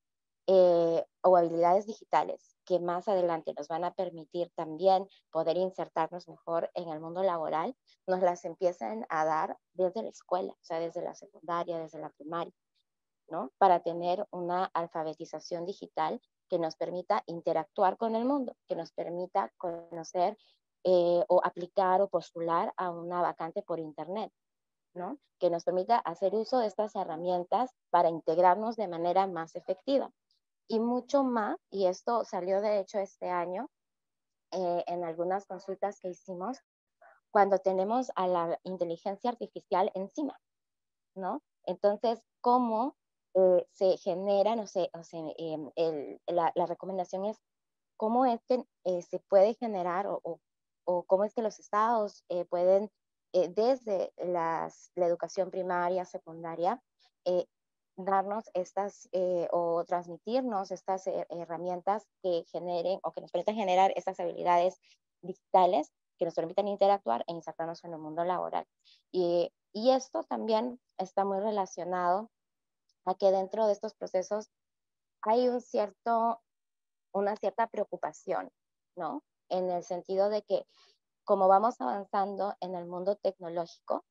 eh, o habilidades digitales que más adelante nos van a permitir también poder insertarnos mejor en el mundo laboral, nos las empiecen a dar desde la escuela, o sea, desde la secundaria, desde la primaria, ¿no? Para tener una alfabetización digital que nos permita interactuar con el mundo, que nos permita conocer eh, o aplicar o postular a una vacante por Internet, ¿no? Que nos permita hacer uso de estas herramientas para integrarnos de manera más efectiva. Y mucho más, y esto salió de hecho este año eh, en algunas consultas que hicimos, cuando tenemos a la inteligencia artificial encima, ¿no? Entonces, ¿cómo eh, se generan, no sé, o sea, em, el, la, recomendación es cómo es que se puede generar o, o, o cómo es que los estados eh, pueden, eh, desde las, la educación primaria, secundaria, eh, darnos estas o transmitirnos estas herramientas que generen o que nos permitan generar estas habilidades digitales que nos permitan interactuar e insertarnos en el mundo laboral. Y, y esto también está muy relacionado a que dentro de estos procesos hay un cierto, una cierta preocupación, ¿no? en el sentido de que como vamos avanzando en el mundo tecnológico,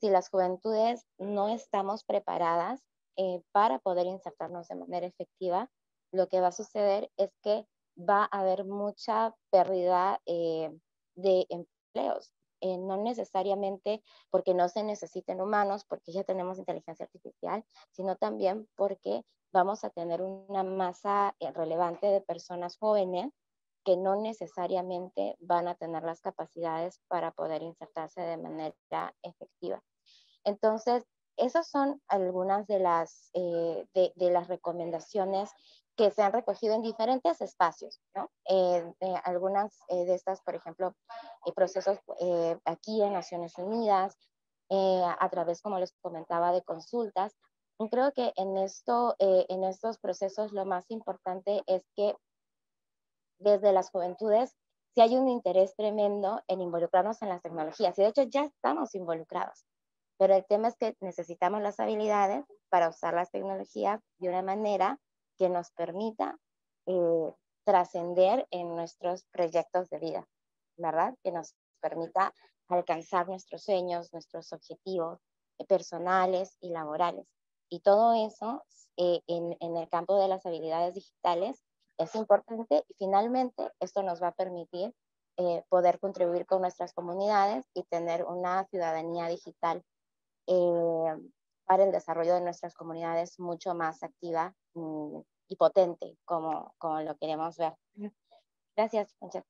si las juventudes no estamos preparadas eh, para poder insertarnos de manera efectiva, lo que va a suceder es que va a haber mucha pérdida eh, de empleos. Eh, no necesariamente porque no se necesiten humanos, porque ya tenemos inteligencia artificial, sino también porque vamos a tener una masa relevante de personas jóvenes que no necesariamente van a tener las capacidades para poder insertarse de manera efectiva. Entonces, esas son algunas de las, eh, de, las recomendaciones que se han recogido en diferentes espacios. ¿no? Eh, eh, algunas de estas, por ejemplo, procesos aquí en Naciones Unidas, a través, como les comentaba, de consultas. creo que en, esto, en estos procesos lo más importante es que desde las juventudes sí hay un interés tremendo en involucrarnos en las tecnologías y de hecho ya estamos involucrados. Pero el tema es que necesitamos las habilidades para usar las tecnologías de una manera que nos permita eh, trascender en nuestros proyectos de vida, ¿verdad? Que nos permita alcanzar nuestros sueños, nuestros objetivos personales y laborales. Y todo eso eh, en el campo de las habilidades digitales es importante y finalmente esto nos va a permitir eh, poder contribuir con nuestras comunidades y tener una ciudadanía digital eh, para el desarrollo de nuestras comunidades mucho más activa mm, y potente, como, como lo queremos ver. Gracias, muchas.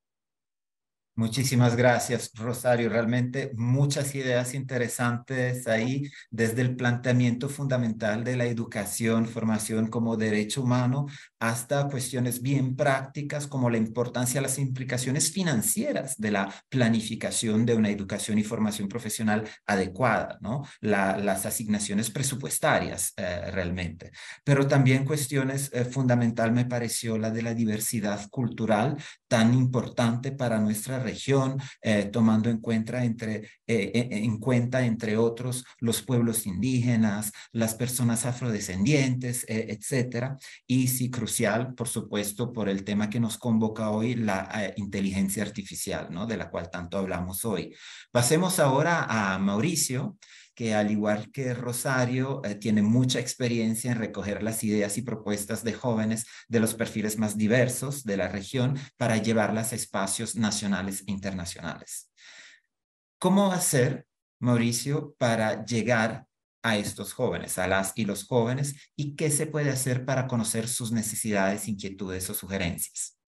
Muchísimas gracias, Rosario. Realmente muchas ideas interesantes ahí desde el planteamiento fundamental de la educación, formación como derecho humano hasta cuestiones bien prácticas como la importancia de las implicaciones financieras de la planificación de una educación y formación profesional adecuada, ¿no? La, las asignaciones presupuestarias eh, realmente. Pero también cuestiones eh, fundamental me pareció la de la diversidad cultural tan importante para nuestra región, eh, tomando en cuenta, entre, e, e, en cuenta, entre otros, los pueblos indígenas, las personas afrodescendientes, etcétera. Y si por supuesto, por el tema que nos convoca hoy, la eh, inteligencia artificial, ¿no? De la cual tanto hablamos hoy. Pasemos ahora a Mauricio, que al igual que Rosario, eh, tiene mucha experiencia en recoger las ideas y propuestas de jóvenes de los perfiles más diversos de la región para llevarlas a espacios nacionales e internacionales. ¿Cómo hacer, Mauricio, para llegar a estos jóvenes, a las y los jóvenes, y qué se puede hacer para conocer sus necesidades, inquietudes o sugerencias.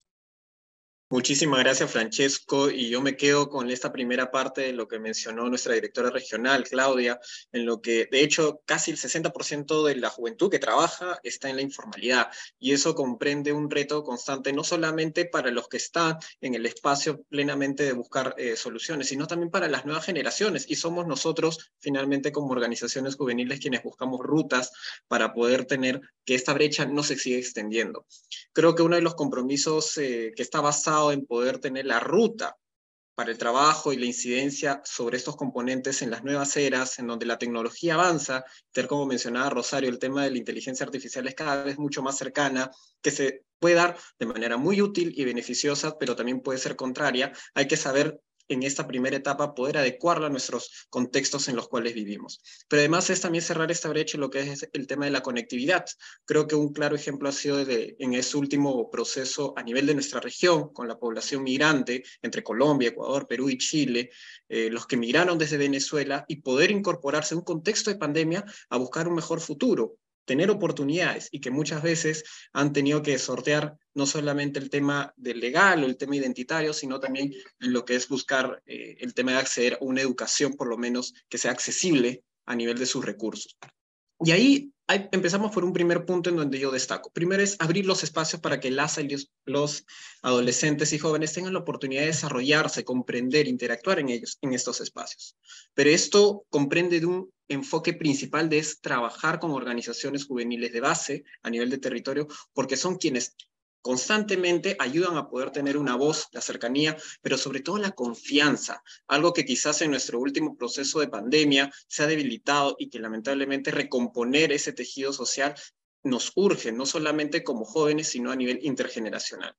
Muchísimas gracias, Francesco. Y yo me quedo con esta primera parte de lo que mencionó nuestra directora regional, Claudia, en lo que, de hecho, casi el 60% de la juventud que trabaja está en la informalidad. Y eso comprende un reto constante, no solamente para los que están en el espacio plenamente de buscar eh, soluciones, sino también para las nuevas generaciones. Y somos nosotros, finalmente, como organizaciones juveniles, quienes buscamos rutas para poder tener que esta brecha no se siga extendiendo. Creo que uno de los compromisos eh, que está basado en poder tener la ruta para el trabajo y la incidencia sobre estos componentes en las nuevas eras, en donde la tecnología avanza, tal como mencionaba Rosario, el tema de la inteligencia artificial es cada vez mucho más cercana, que se puede dar de manera muy útil y beneficiosa, pero también puede ser contraria. Hay que saber en esta primera etapa poder adecuarla a nuestros contextos en los cuales vivimos. Pero además es también cerrar esta brecha en lo que es el tema de la conectividad. Creo que un claro ejemplo ha sido en ese último proceso a nivel de nuestra región, con la población migrante entre Colombia, Ecuador, Perú y Chile, eh, los que migraron desde Venezuela y poder incorporarse a un contexto de pandemia a buscar un mejor futuro, tener oportunidades y que muchas veces han tenido que sortear no solamente el tema del legal o el tema identitario, sino también lo que es buscar eh, el tema de acceder a una educación, por lo menos, que sea accesible a nivel de sus recursos. Y ahí empezamos por un primer punto en donde yo destaco. Primero es abrir los espacios para que las, los adolescentes y jóvenes tengan la oportunidad de desarrollarse, comprender, interactuar en ellos, en estos espacios. Pero esto comprende de un enfoque principal de es trabajar con organizaciones juveniles de base a nivel de territorio, porque son quienes constantemente ayudan a poder tener una voz, la cercanía, pero sobre todo la confianza, algo que quizás en nuestro último proceso de pandemia se ha debilitado y que lamentablemente recomponer ese tejido social nos urge, no solamente como jóvenes, sino a nivel intergeneracional.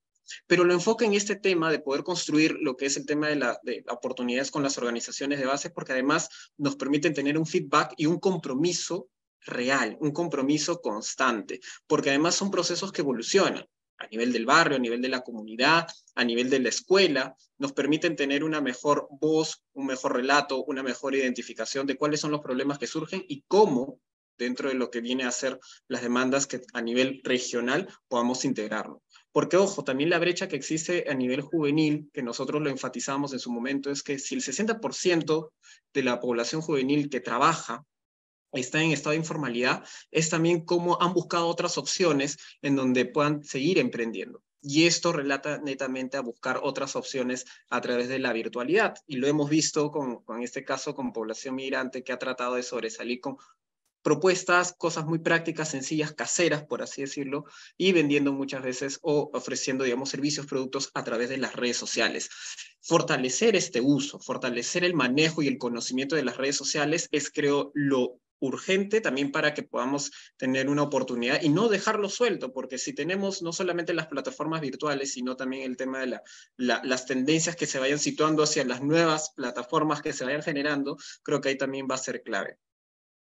Pero lo enfoca en este tema de poder construir lo que es el tema de, la, de oportunidades con las organizaciones de base, porque además nos permiten tener un feedback y un compromiso real, un compromiso constante, porque además son procesos que evolucionan a nivel del barrio, a nivel de la comunidad, a nivel de la escuela, nos permiten tener una mejor voz, un mejor relato, una mejor identificación de cuáles son los problemas que surgen y cómo dentro de lo que viene a ser las demandas que a nivel regional podamos integrarlo. Porque, ojo, también la brecha que existe a nivel juvenil, que nosotros lo enfatizamos en su momento, es que si el 60% de la población juvenil que trabaja está en estado de informalidad, es también cómo han buscado otras opciones en donde puedan seguir emprendiendo. Y esto relata netamente a buscar otras opciones a través de la virtualidad. Y lo hemos visto con, con este caso con población migrante que ha tratado de sobresalir con propuestas, cosas muy prácticas, sencillas, caseras, por así decirlo, y vendiendo muchas veces o ofreciendo, digamos, servicios, productos a través de las redes sociales. Fortalecer este uso, fortalecer el manejo y el conocimiento de las redes sociales es, creo, lo urgente también para que podamos tener una oportunidad y no dejarlo suelto, porque si tenemos no solamente las plataformas virtuales, sino también el tema de la, las tendencias que se vayan situando hacia las nuevas plataformas que se vayan generando, creo que ahí también va a ser clave.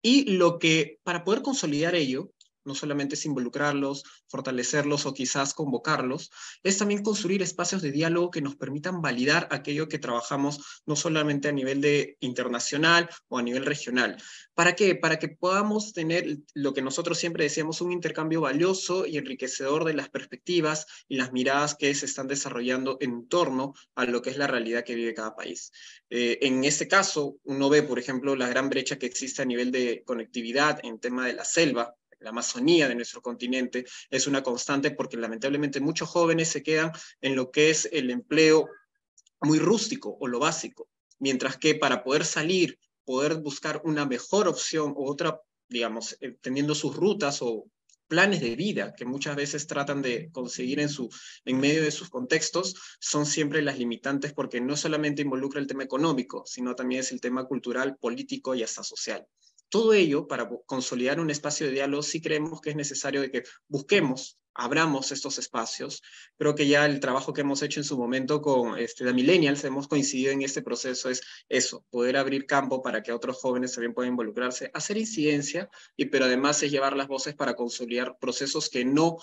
Y lo que, para poder consolidar ello, no solamente es involucrarlos, fortalecerlos o quizás convocarlos, es también construir espacios de diálogo que nos permitan validar aquello que trabajamos no solamente a nivel de internacional o a nivel regional. ¿Para qué? Para que podamos tener lo que nosotros siempre decíamos, un intercambio valioso y enriquecedor de las perspectivas y las miradas que se están desarrollando en torno a lo que es la realidad que vive cada país. Eh, en este caso, uno ve, por ejemplo, la gran brecha que existe a nivel de conectividad en tema de la selva, la Amazonía de nuestro continente es una constante porque lamentablemente muchos jóvenes se quedan en lo que es el empleo muy rústico o lo básico, mientras que para poder salir, poder buscar una mejor opción o otra, digamos, eh, teniendo sus rutas o planes de vida que muchas veces tratan de conseguir en, su, en medio de sus contextos son siempre las limitantes porque no solamente involucra el tema económico, sino también es el tema cultural, político y hasta social. Todo ello para consolidar un espacio de diálogo, si creemos que es necesario de que busquemos, abramos estos espacios. Creo que ya el trabajo que hemos hecho en su momento con este, la Millennials, hemos coincidido en este proceso, es eso, poder abrir campo para que otros jóvenes también puedan involucrarse, hacer incidencia, y pero además es llevar las voces para consolidar procesos que no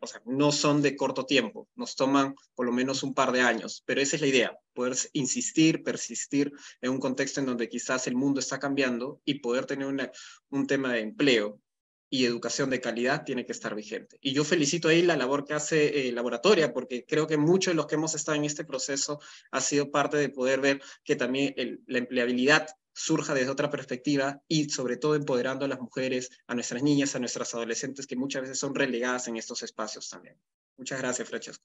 o sea, no son de corto tiempo, nos toman por lo menos un par de años, pero esa es la idea, poder insistir, persistir en un contexto en donde quizás el mundo está cambiando y poder tener una, un tema de empleo y educación de calidad tiene que estar vigente. Y yo felicito ahí la labor que hace eh, Laboratoria, porque creo que muchos de los que hemos estado en este proceso ha sido parte de poder ver que también la empleabilidad surja desde otra perspectiva y sobre todo empoderando a las mujeres, a nuestras niñas, a nuestras adolescentes que muchas veces son relegadas en estos espacios también. Muchas gracias, Francesco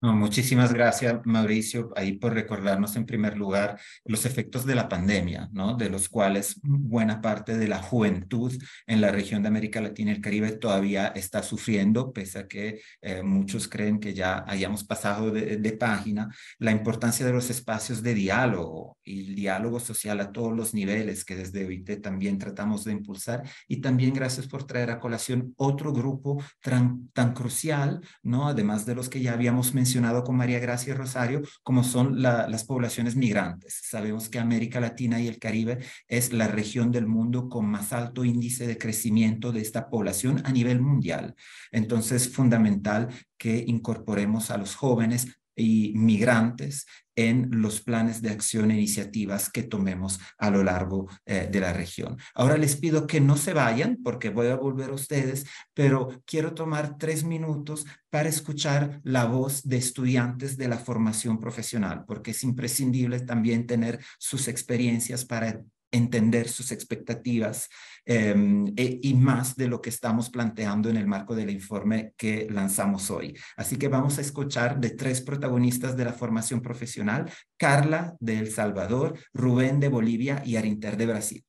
muchísimas gracias, Mauricio, ahí por recordarnos en primer lugar los efectos de la pandemia, ¿no? de los cuales buena parte de la juventud en la región de América Latina y el Caribe todavía está sufriendo, pese a que eh, muchos creen que ya hayamos pasado de, página, la importancia de los espacios de diálogo y diálogo social a todos los niveles que desde OIT también tratamos de impulsar. Y también gracias por traer a colación otro grupo tan, tan crucial, ¿no? además de los que ya habíamos mencionado mencionado con María Gracia Rosario, como son las poblaciones migrantes. Sabemos que América Latina y el Caribe es la región del mundo con más alto índice de crecimiento de esta población a nivel mundial. Entonces, fundamental que incorporemos a los jóvenes y migrantes en los planes de acción e iniciativas que tomemos a lo largo eh, de la región. Ahora les pido que no se vayan porque voy a volver a ustedes, pero quiero tomar tres minutos para escuchar la voz de estudiantes de la formación profesional, porque es imprescindible también tener sus experiencias para entender sus expectativas em, e, y más de lo que estamos planteando en el marco del informe que lanzamos hoy. Así que vamos a escuchar de tres protagonistas de la formación profesional, Carla de El Salvador, Rubén de Bolivia y Arinter de Brasil.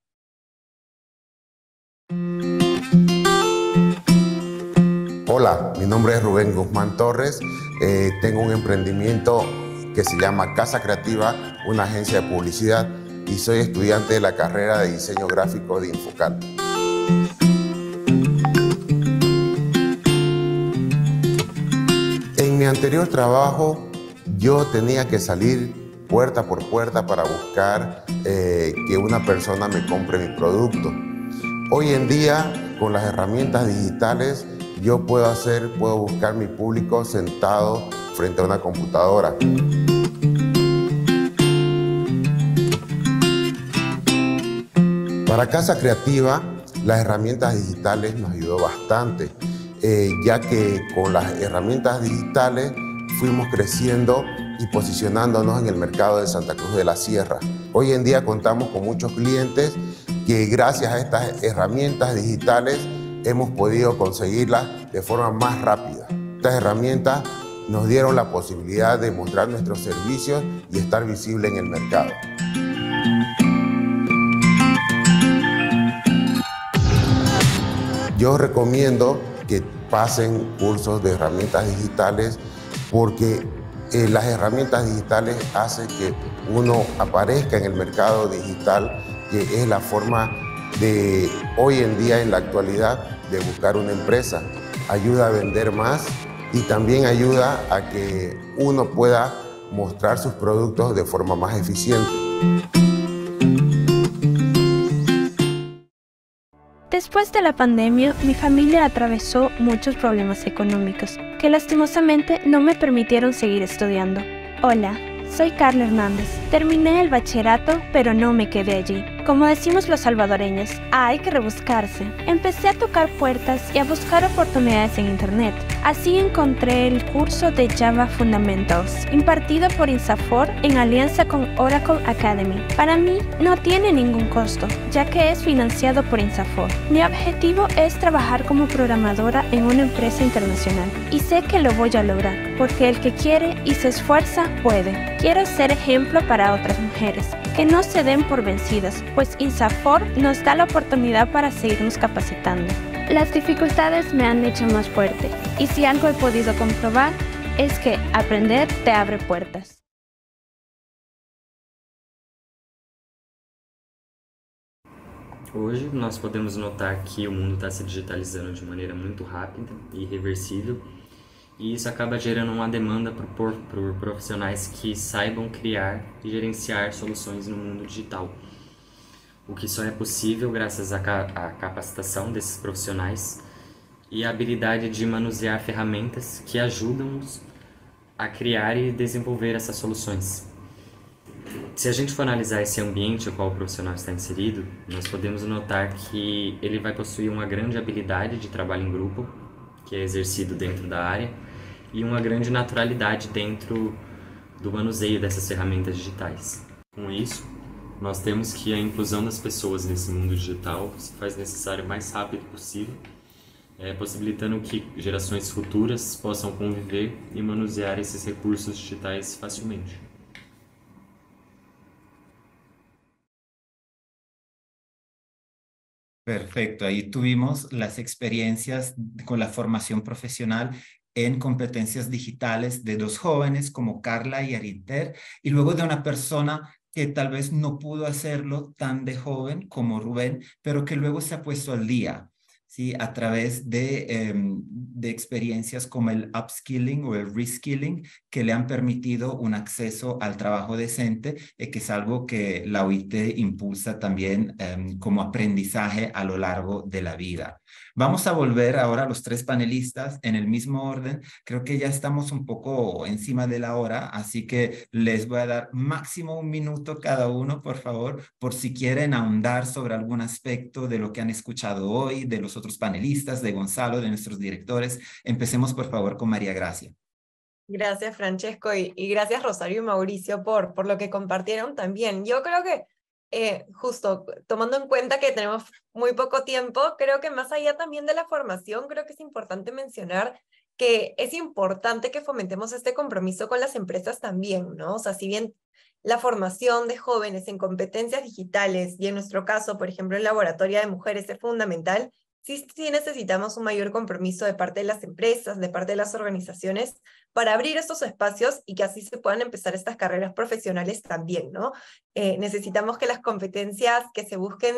Hola, mi nombre es Rubén Guzmán Torres, eh, tengo un emprendimiento que se llama Casa Creativa, una agencia de publicidad y soy estudiante de la carrera de diseño gráfico de Infocal. En mi anterior trabajo yo tenía que salir puerta por puerta para buscar eh, que una persona me compre mi producto. Hoy en día, con las herramientas digitales, yo puedo hacer, puedo buscar mi público sentado frente a una computadora. Para Casa Creativa, las herramientas digitales nos ayudó bastante, eh, ya que con las herramientas digitales fuimos creciendo y posicionándonos en el mercado de Santa Cruz de la Sierra. Hoy en día contamos con muchos clientes que gracias a estas herramientas digitales hemos podido conseguirlas de forma más rápida. Estas herramientas nos dieron la posibilidad de mostrar nuestros servicios y estar visible en el mercado. Yo recomiendo que pasen cursos de herramientas digitales porque eh, las herramientas digitales hacen que uno aparezca en el mercado digital, que es la forma de hoy en día, en la actualidad, de buscar una empresa. Ayuda a vender más y también ayuda a que uno pueda mostrar sus productos de forma más eficiente. Después de la pandemia, mi familia atravesó muchos problemas económicos que lastimosamente no me permitieron seguir estudiando. Hola, soy Carla Hernández. Terminé el bachillerato, pero no me quedé allí. Como decimos los salvadoreños, hay que rebuscarse. Empecé a tocar puertas y a buscar oportunidades en Internet. Así encontré el curso de Java Fundamentals, impartido por Insafor en alianza con Oracle Academy. Para mí no tiene ningún costo, ya que es financiado por Insafor. Mi objetivo es trabajar como programadora en una empresa internacional y sé que lo voy a lograr, porque el que quiere y se esfuerza puede. Quiero ser ejemplo para otras mujeres que no se den por vencidas, pues INSAFOR nos da la oportunidad para seguirnos capacitando. Las dificultades me han hecho más fuerte y si algo he podido comprobar es que aprender te abre puertas. Hoje nós podemos notar que el mundo está se digitalizando de manera muy rápida y e irreversível E isso acaba gerando uma demanda por, por, por profissionais que saibam criar e gerenciar soluções no mundo digital. O que só é possível graças à, capacitação desses profissionais e a habilidade de manusear ferramentas que ajudam-nos a criar e desenvolver essas soluções. Se a gente for analisar esse ambiente ao qual o profissional está inserido, nós podemos notar que ele vai possuir uma grande habilidade de trabalho em grupo, que é exercido dentro da área, e uma grande naturalidade dentro do manuseio dessas ferramentas digitais. Com isso, nós temos que a inclusão das pessoas nesse mundo digital se faz necessário o mais rápido possível, é, possibilitando que gerações futuras possam conviver e manusear esses recursos digitais facilmente. Perfecto, ahí tuvimos las experiencias con la formación profesional en competencias digitales de dos jóvenes como Carla y Arinter, y luego de una persona que tal vez no pudo hacerlo tan de joven como Rubén, pero que luego se ha puesto al día. ¿sí? a través de, em, experiencias como el upskilling o el reskilling que le han permitido un acceso al trabajo decente, eh, que es algo que la OIT impulsa también em, como aprendizaje a lo largo de la vida. Vamos a volver ahora a los tres panelistas en el mismo orden. Creo que ya estamos un poco encima de la hora, así que les voy a dar máximo un minuto cada uno, por favor, por si quieren ahondar sobre algún aspecto de lo que han escuchado hoy, de los otros panelistas, de Gonzalo, de nuestros directores. Empecemos, por favor, con María Gracia. Gracias, Francesco, y, gracias, Rosario y Mauricio, por, por lo que compartieron también. Yo creo que eh, justo tomando en cuenta que tenemos muy poco tiempo, creo que más allá también de la formación, creo que es importante mencionar que es importante que fomentemos este compromiso con las empresas también, ¿no? O sea, si bien la formación de jóvenes en competencias digitales y en nuestro caso, por ejemplo, el laboratorio de Mujeres es fundamental, sí, sí necesitamos un mayor compromiso de parte de las empresas, de parte de las organizaciones, para abrir estos espacios y que así se puedan empezar estas carreras profesionales también, ¿no? Eh, necesitamos que las competencias que se busquen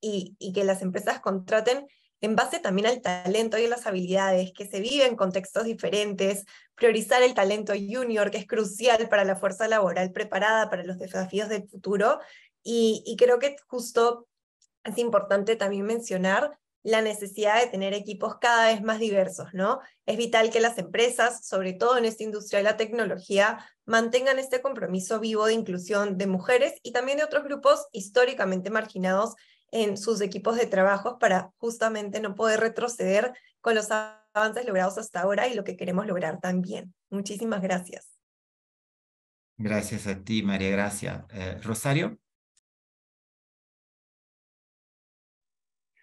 y, y que las empresas contraten en base también al talento y a las habilidades que se viven en contextos diferentes, priorizar el talento junior, que es crucial para la fuerza laboral preparada para los desafíos del futuro. Y, y creo que justo es importante también mencionar la necesidad de tener equipos cada vez más diversos, ¿no? Es vital que las empresas, sobre todo en esta industria de la tecnología, mantengan este compromiso vivo de inclusión de mujeres y también de otros grupos históricamente marginados en sus equipos de trabajo para justamente no poder retroceder con los avances logrados hasta ahora y lo que queremos lograr también. Muchísimas gracias. Gracias a ti, María Gracia. Eh, Rosario.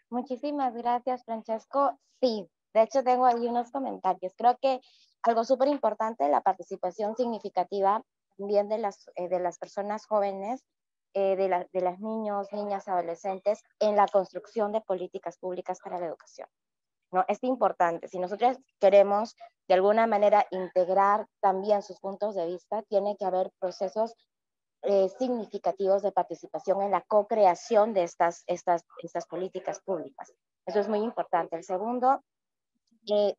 Muchísimas gracias, Francesco. Sí, de hecho tengo ahí unos comentarios. Creo que algo súper importante, la participación significativa también de las, eh, de las personas jóvenes, eh, de, la, las niños, niñas, adolescentes, en la construcción de políticas públicas para la educación. ¿no? Es importante. Si nosotros queremos de alguna manera integrar también sus puntos de vista, tiene que haber procesos eh, significativos de participación en la co-creación de estas, estas, estas políticas públicas. Eso es muy importante. El segundo, eh,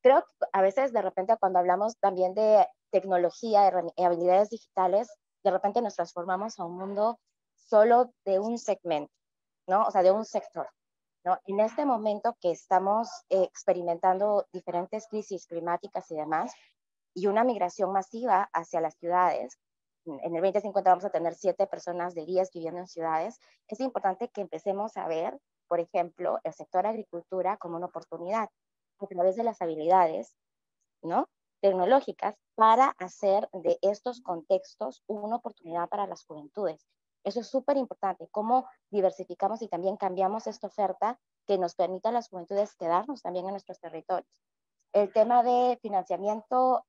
creo que a veces de repente cuando hablamos también de tecnología y eh, habilidades digitales, de repente nos transformamos a un mundo solo de un segmento, ¿no? O sea, de un sector. ¿no? En este momento que estamos experimentando diferentes crisis climáticas y demás, y una migración masiva hacia las ciudades, en el 2050 vamos a tener siete personas de 10 viviendo en ciudades, es importante que empecemos a ver, por ejemplo, el sector agricultura como una oportunidad a través de las habilidades ¿no? tecnológicas para hacer de estos contextos una oportunidad para las juventudes. Eso es súper importante, cómo diversificamos y también cambiamos esta oferta que nos permita a las juventudes quedarnos también en nuestros territorios. El tema de financiamiento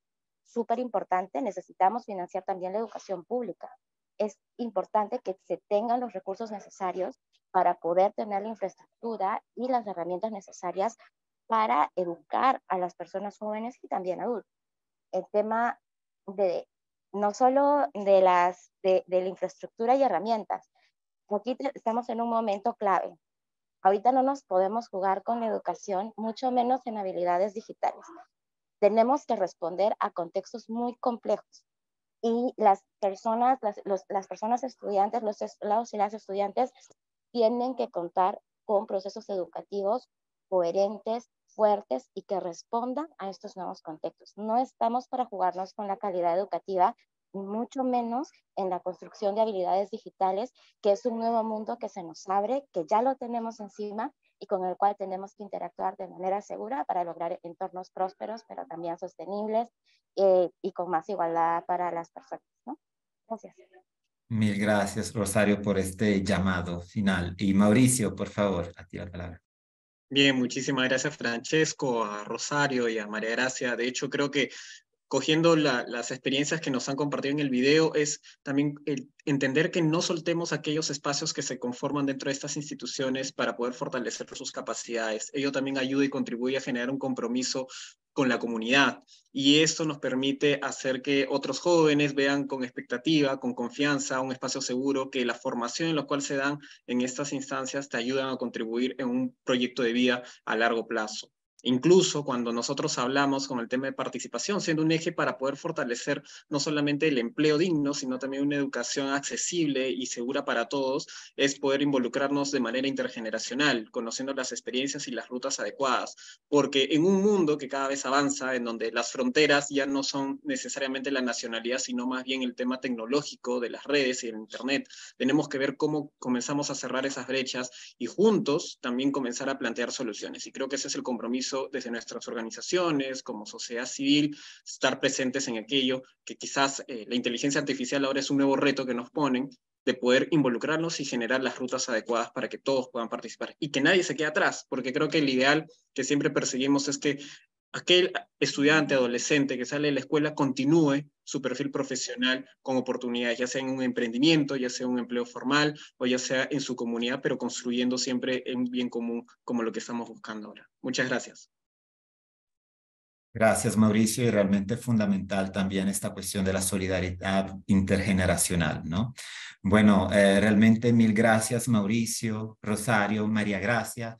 súper importante, necesitamos financiar también la educación pública. Es importante que se tengan los recursos necesarios para poder tener la infraestructura y las herramientas necesarias para educar a las personas jóvenes y también adultos. El tema de no solo de, las, de, la infraestructura y herramientas. Aquí estamos en un momento clave. Ahorita no nos podemos jugar con la educación, mucho menos en habilidades digitales tenemos que responder a contextos muy complejos. Y las personas, las, personas estudiantes, los, y las estudiantes tienen que contar con procesos educativos coherentes, fuertes y que respondan a estos nuevos contextos. No estamos para jugarnos con la calidad educativa, mucho menos en la construcción de habilidades digitales, que es un nuevo mundo que se nos abre, que ya lo tenemos encima y con el cual tenemos que interactuar de manera segura para lograr entornos prósperos, pero también sostenibles eh, y con más igualdad para las personas. Gracias. Mil gracias, Rosario, por este llamado final. Y Mauricio, por favor, a ti la palabra. Bien, muchísimas gracias Francesco, a Rosario y a María Gracia. De hecho, creo que cogiendo las experiencias que nos han compartido en el video, es también entender que no soltemos aquellos espacios que se conforman dentro de estas instituciones para poder fortalecer sus capacidades. Ello también ayuda y contribuye a generar un compromiso con la comunidad y esto nos permite hacer que otros jóvenes vean con expectativa, con confianza, un espacio seguro, que la formación en la cual se dan en estas instancias te ayudan a contribuir en un proyecto de vida a largo plazo. Incluso cuando nosotros hablamos con el tema de participación, siendo un eje para poder fortalecer no solamente el empleo digno, sino también una educación accesible y segura para todos, es poder involucrarnos de manera intergeneracional, conociendo las experiencias y las rutas adecuadas. Porque en un mundo que cada vez avanza, en donde las fronteras ya no son necesariamente la nacionalidad, sino más bien el tema tecnológico de las redes y el Internet, tenemos que ver cómo comenzamos a cerrar esas brechas y juntos también comenzar a plantear soluciones. Y creo que ese es el compromiso desde nuestras organizaciones, como sociedad civil, estar presentes en aquello que quizás eh, la inteligencia artificial ahora es un nuevo reto que nos ponen de poder involucrarnos y generar las rutas adecuadas para que todos puedan participar y que nadie se quede atrás, porque creo que el ideal que siempre perseguimos es que aquel estudiante, adolescente que sale de la escuela continúe su perfil profesional con oportunidades, ya sea en un emprendimiento, ya sea un empleo formal o ya sea en su comunidad, pero construyendo siempre un bien común como lo que estamos buscando ahora. Muchas gracias. Gracias, Mauricio. Y realmente fundamental también esta cuestión de la solidaridad intergeneracional, Bueno, eh, realmente mil gracias, Mauricio, Rosario, María Gracia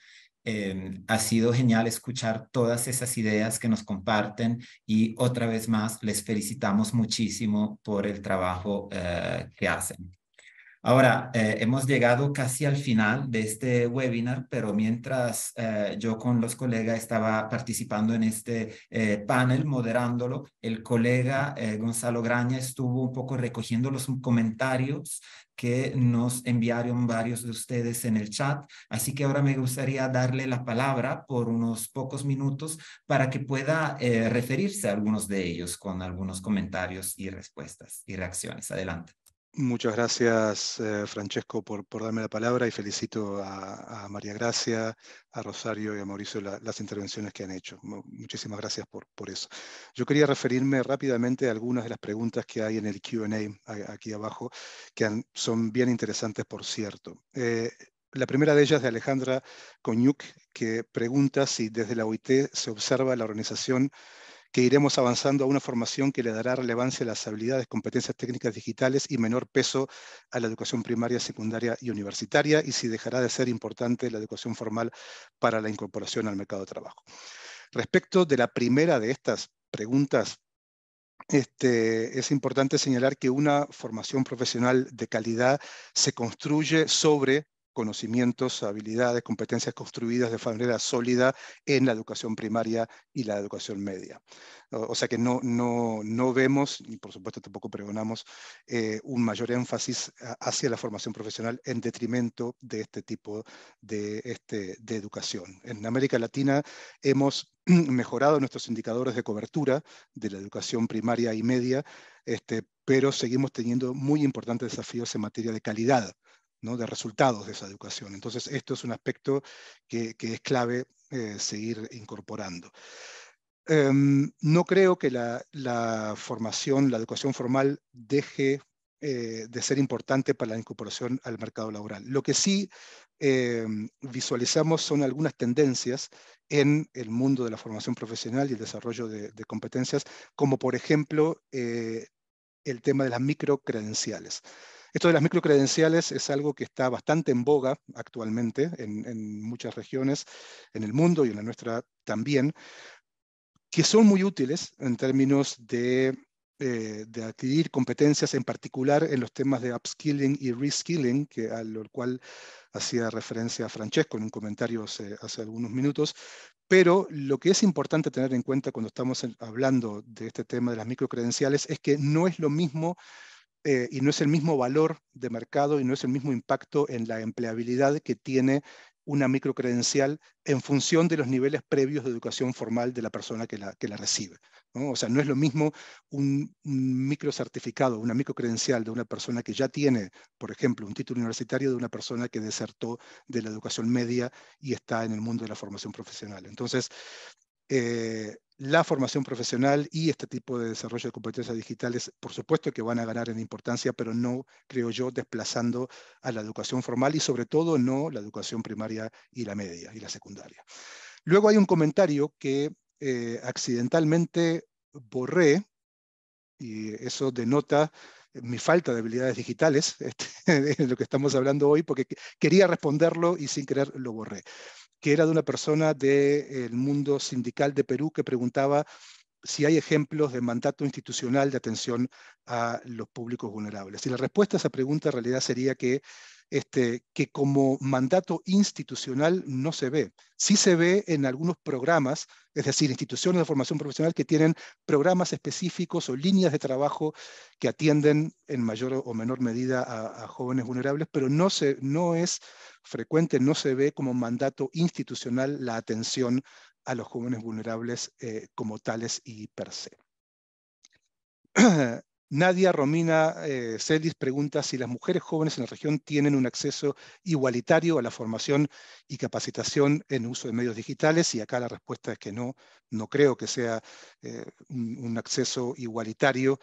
ha sido genial escuchar todas esas ideas que nos comparten y otra vez más les felicitamos muchísimo por el trabajo eh, que hacen. Ahora, eh, hemos llegado casi al final de este webinar, pero mientras eh, yo con los colegas estaba participando en este eh, panel, moderándolo, el colega Gonzalo Graña estuvo un poco recogiendo los comentarios que nos enviaron varios de ustedes en el chat. Así que ahora me gustaría darle la palabra por unos pocos minutos para que pueda referirse a algunos de ellos con algunos comentarios y respuestas y reacciones. Adelante. Muchas gracias, eh, Francesco, por, darme la palabra y felicito a, María Gracia, a Rosario y a Mauricio las intervenciones que han hecho. Muchísimas gracias por, eso. Yo quería referirme rápidamente a algunas de las preguntas que hay en el QA aquí abajo, que son bien interesantes, por cierto. Eh, la primera de ellas de Alejandra Coñuc, que pregunta si desde la OIT se observa la organización que iremos avanzando a una formación que le dará relevancia a las habilidades, competencias técnicas digitales y menor peso a la educación primaria, secundaria y universitaria, y si dejará de ser importante la educación formal para la incorporación al mercado de trabajo. Respecto de la primera de estas preguntas, este, es importante señalar que una formación profesional de calidad se construye sobre conocimientos, habilidades, competencias construidas de manera sólida en la educación primaria y la educación media. O, sea que no, no, no vemos, y por supuesto tampoco pregonamos, eh, un mayor énfasis hacia la formación profesional en detrimento de este tipo de, este, educación. En América Latina hemos mejorado nuestros indicadores de cobertura de la educación primaria y media, este, pero seguimos teniendo muy importantes desafíos en materia de calidad de resultados de esa educación. Entonces, esto es un aspecto que, es clave eh, seguir incorporando. Em, no creo que la, formación, la educación formal deje eh, de ser importante para la incorporación al mercado laboral. Lo que sí em, visualizamos son algunas tendencias en el mundo de la formación profesional y el desarrollo de, competencias, como por ejemplo eh, el tema de las microcredenciales. credenciales esto de las microcredenciales es algo que está bastante en boga actualmente en, muchas regiones, en el mundo y en la nuestra también, que son muy útiles en términos de eh, de adquirir competencias, en particular en los temas de upskilling y reskilling, que a lo cual hacía referencia Francesco en un comentario hace, hace, algunos minutos. Pero lo que es importante tener en cuenta cuando estamos hablando de este tema de las microcredenciales es que no es lo mismo eh, y no es el mismo valor de mercado y no es el mismo impacto en la empleabilidad que tiene una microcredencial en función de los niveles previos de educación formal de la persona que la, que la recibe. ¿no? O sea, no es lo mismo un, un microcertificado, una microcredencial de una persona que ya tiene, por ejemplo, un título universitario de una persona que desertó de la educación media y está en el mundo de la formación profesional. Entonces, eh, la formación profesional y este tipo de desarrollo de competencias digitales, por supuesto que van a ganar en importancia, pero no, creo yo, desplazando a la educación formal y sobre todo no la educación primaria y la media y la secundaria. Luego hay un comentario que eh, accidentalmente borré, y eso denota mi falta de habilidades digitales, este, lo que estamos hablando hoy, porque quería responderlo y sin querer lo borré que era de una persona del mundo sindical de Perú que preguntaba si hay ejemplos de mandato institucional de atención a los públicos vulnerables. Y la respuesta a esa pregunta en realidad sería que este, que como mandato institucional no se ve. Sí se ve en algunos programas, es decir, instituciones de formación profesional que tienen programas específicos o líneas de trabajo que atienden en mayor o menor medida a, jóvenes vulnerables, pero no, se, no es frecuente, no se ve como mandato institucional la atención a los jóvenes vulnerables eh, como tales y per se. Eh, Nadia Romina eh, Celis pregunta si las mujeres jóvenes en la región tienen un acceso igualitario a la formación y capacitación en uso de medios digitales, y acá la respuesta es que no, no creo que sea eh, un, acceso igualitario.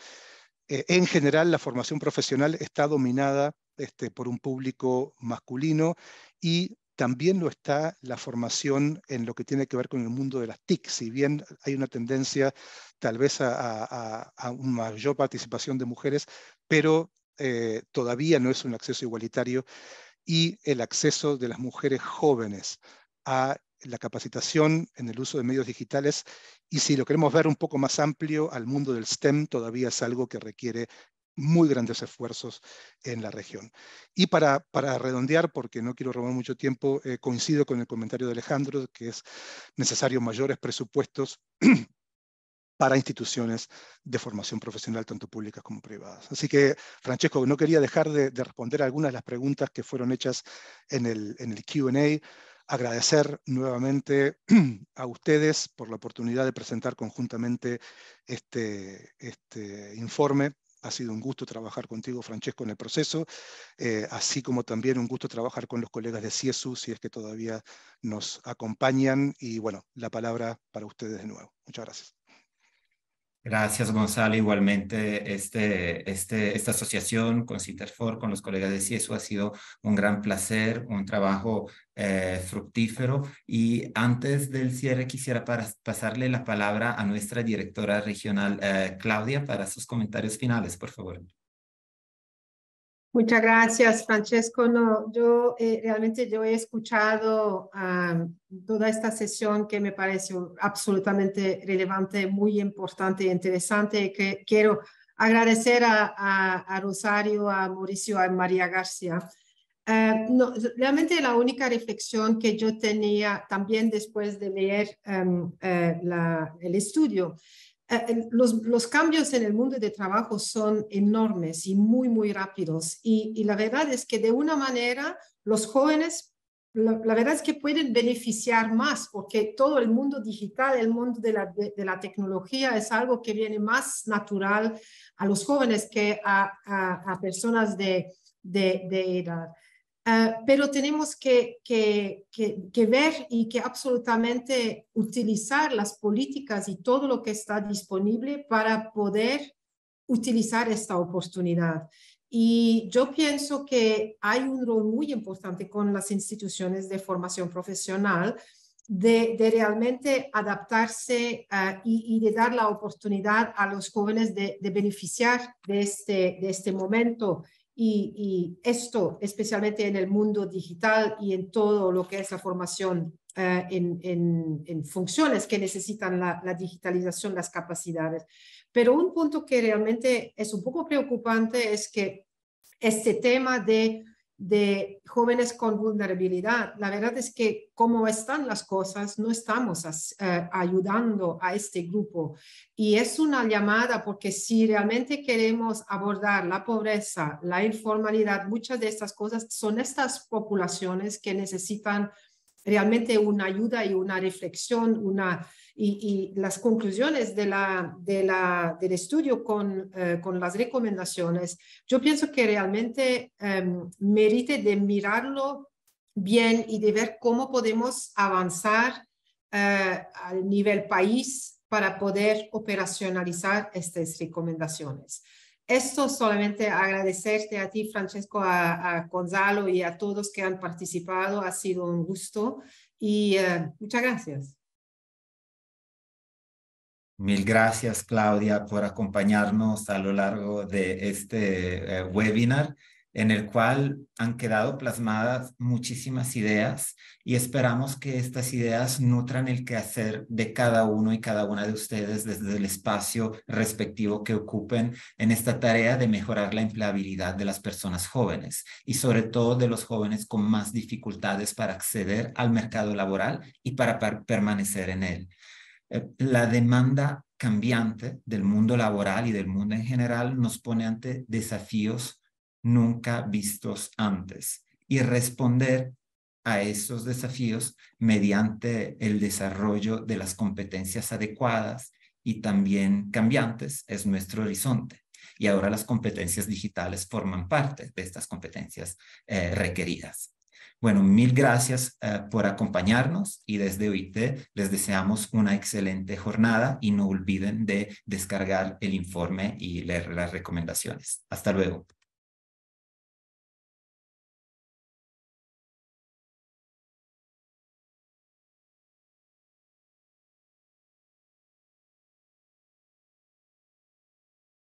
Eh, en general, la formación profesional está dominada este, por un público masculino y también lo está la formación en lo que tiene que ver con el mundo de las TIC. Si bien hay una tendencia tal vez a, una mayor participación de mujeres, pero eh, todavía no es un acceso igualitario y el acceso de las mujeres jóvenes a la capacitación en el uso de medios digitales y si lo queremos ver un poco más amplio al mundo del STEM, todavía es algo que requiere muy grandes esfuerzos en la región. Y para, para redondear, porque no quiero robar mucho tiempo, eh, coincido con el comentario de Alejandro, que es necesario mayores presupuestos para instituciones de formación profesional, tanto públicas como privadas. Así que, Francesco, no quería dejar de, de responder algunas de las preguntas que fueron hechas en el, en el QA. Agradecer nuevamente a ustedes por la oportunidad de presentar conjuntamente este, este informe ha sido un gusto trabajar contigo, Francesco, en el proceso, eh, así como también un gusto trabajar con los colegas de CIESU, si es que todavía nos acompañan. Y bueno, la palabra para ustedes de nuevo. Muchas gracias. Gracias, Gonzalo. Igualmente, este, este esta asociación con Citerfor, con los colegas de CIESO, ha sido un gran placer, un trabajo eh, fructífero. Y antes del cierre, quisiera pasarle la palabra a nuestra directora regional, eh, Claudia, para sus comentarios finales, por favor. Muchas gracias, Francesco. No, yo eh, realmente yo he escuchado toda esta sesión que me parece absolutamente relevante, muy importante e interesante. Que quiero agradecer a, Rosario, a Mauricio, a María García. Eh, realmente la única reflexión que yo tenía también después de leer em, eh, la, el estudio eh, los, cambios en el mundo de trabajo son enormes y muy, muy rápidos. Y, la verdad es que de una manera los jóvenes, la, verdad es que pueden beneficiar más porque todo el mundo digital, el mundo de la, de, la tecnología es algo que viene más natural a los jóvenes que a, a, a personas de, de edad. Ah, pero tenemos que, ver y que absolutamente utilizar las políticas y todo lo que está disponible para poder utilizar esta oportunidad. Y yo pienso que hay un rol muy importante con las instituciones de formación profesional de, realmente adaptarse ah, y, de dar la oportunidad a los jóvenes de, beneficiar de este, de este momento y, esto, especialmente en el mundo digital y en todo lo que es la formación eh, en, en, funciones que necesitan la, digitalización, las capacidades. Pero un punto que realmente es un poco preocupante es que este tema de de jóvenes con vulnerabilidad. La verdad es que como están las cosas, no estamos eh, ayudando a este grupo. Y es una llamada porque si realmente queremos abordar la pobreza, la informalidad, muchas de estas cosas son estas poblaciones que necesitan realmente una ayuda y una reflexión, una, y, las conclusiones del estudio eh, con, las recomendaciones, yo pienso que realmente eh, de mirarlo bien y de ver cómo podemos avanzar eh, al nivel país para poder operacionalizar estas recomendaciones. Esto solamente agradecerte a ti, Francesco, a, Gonzalo y a todos que han participado. Ha sido un gusto y eh, muchas gracias. Mil gracias, Claudia, por acompañarnos a lo largo de este eh, webinar en el cual han quedado plasmadas muchísimas ideas y esperamos que estas ideas nutran el quehacer de cada uno y cada una de ustedes desde el espacio respectivo que ocupen en esta tarea de mejorar la empleabilidad de las personas jóvenes y sobre todo de los jóvenes con más dificultades para acceder al mercado laboral y para permanecer en él. Eh, la demanda cambiante del mundo laboral y del mundo en general nos pone ante desafíos nunca vistos antes y responder a esos desafíos mediante el desarrollo de las competencias adecuadas y también cambiantes es nuestro horizonte. Y ahora las competencias digitales forman parte de estas competencias eh, requeridas. Bueno, mil gracias eh, por acompañarnos y desde OIT les deseamos una excelente jornada y no olviden de descargar el informe y leer las recomendaciones. Hasta luego.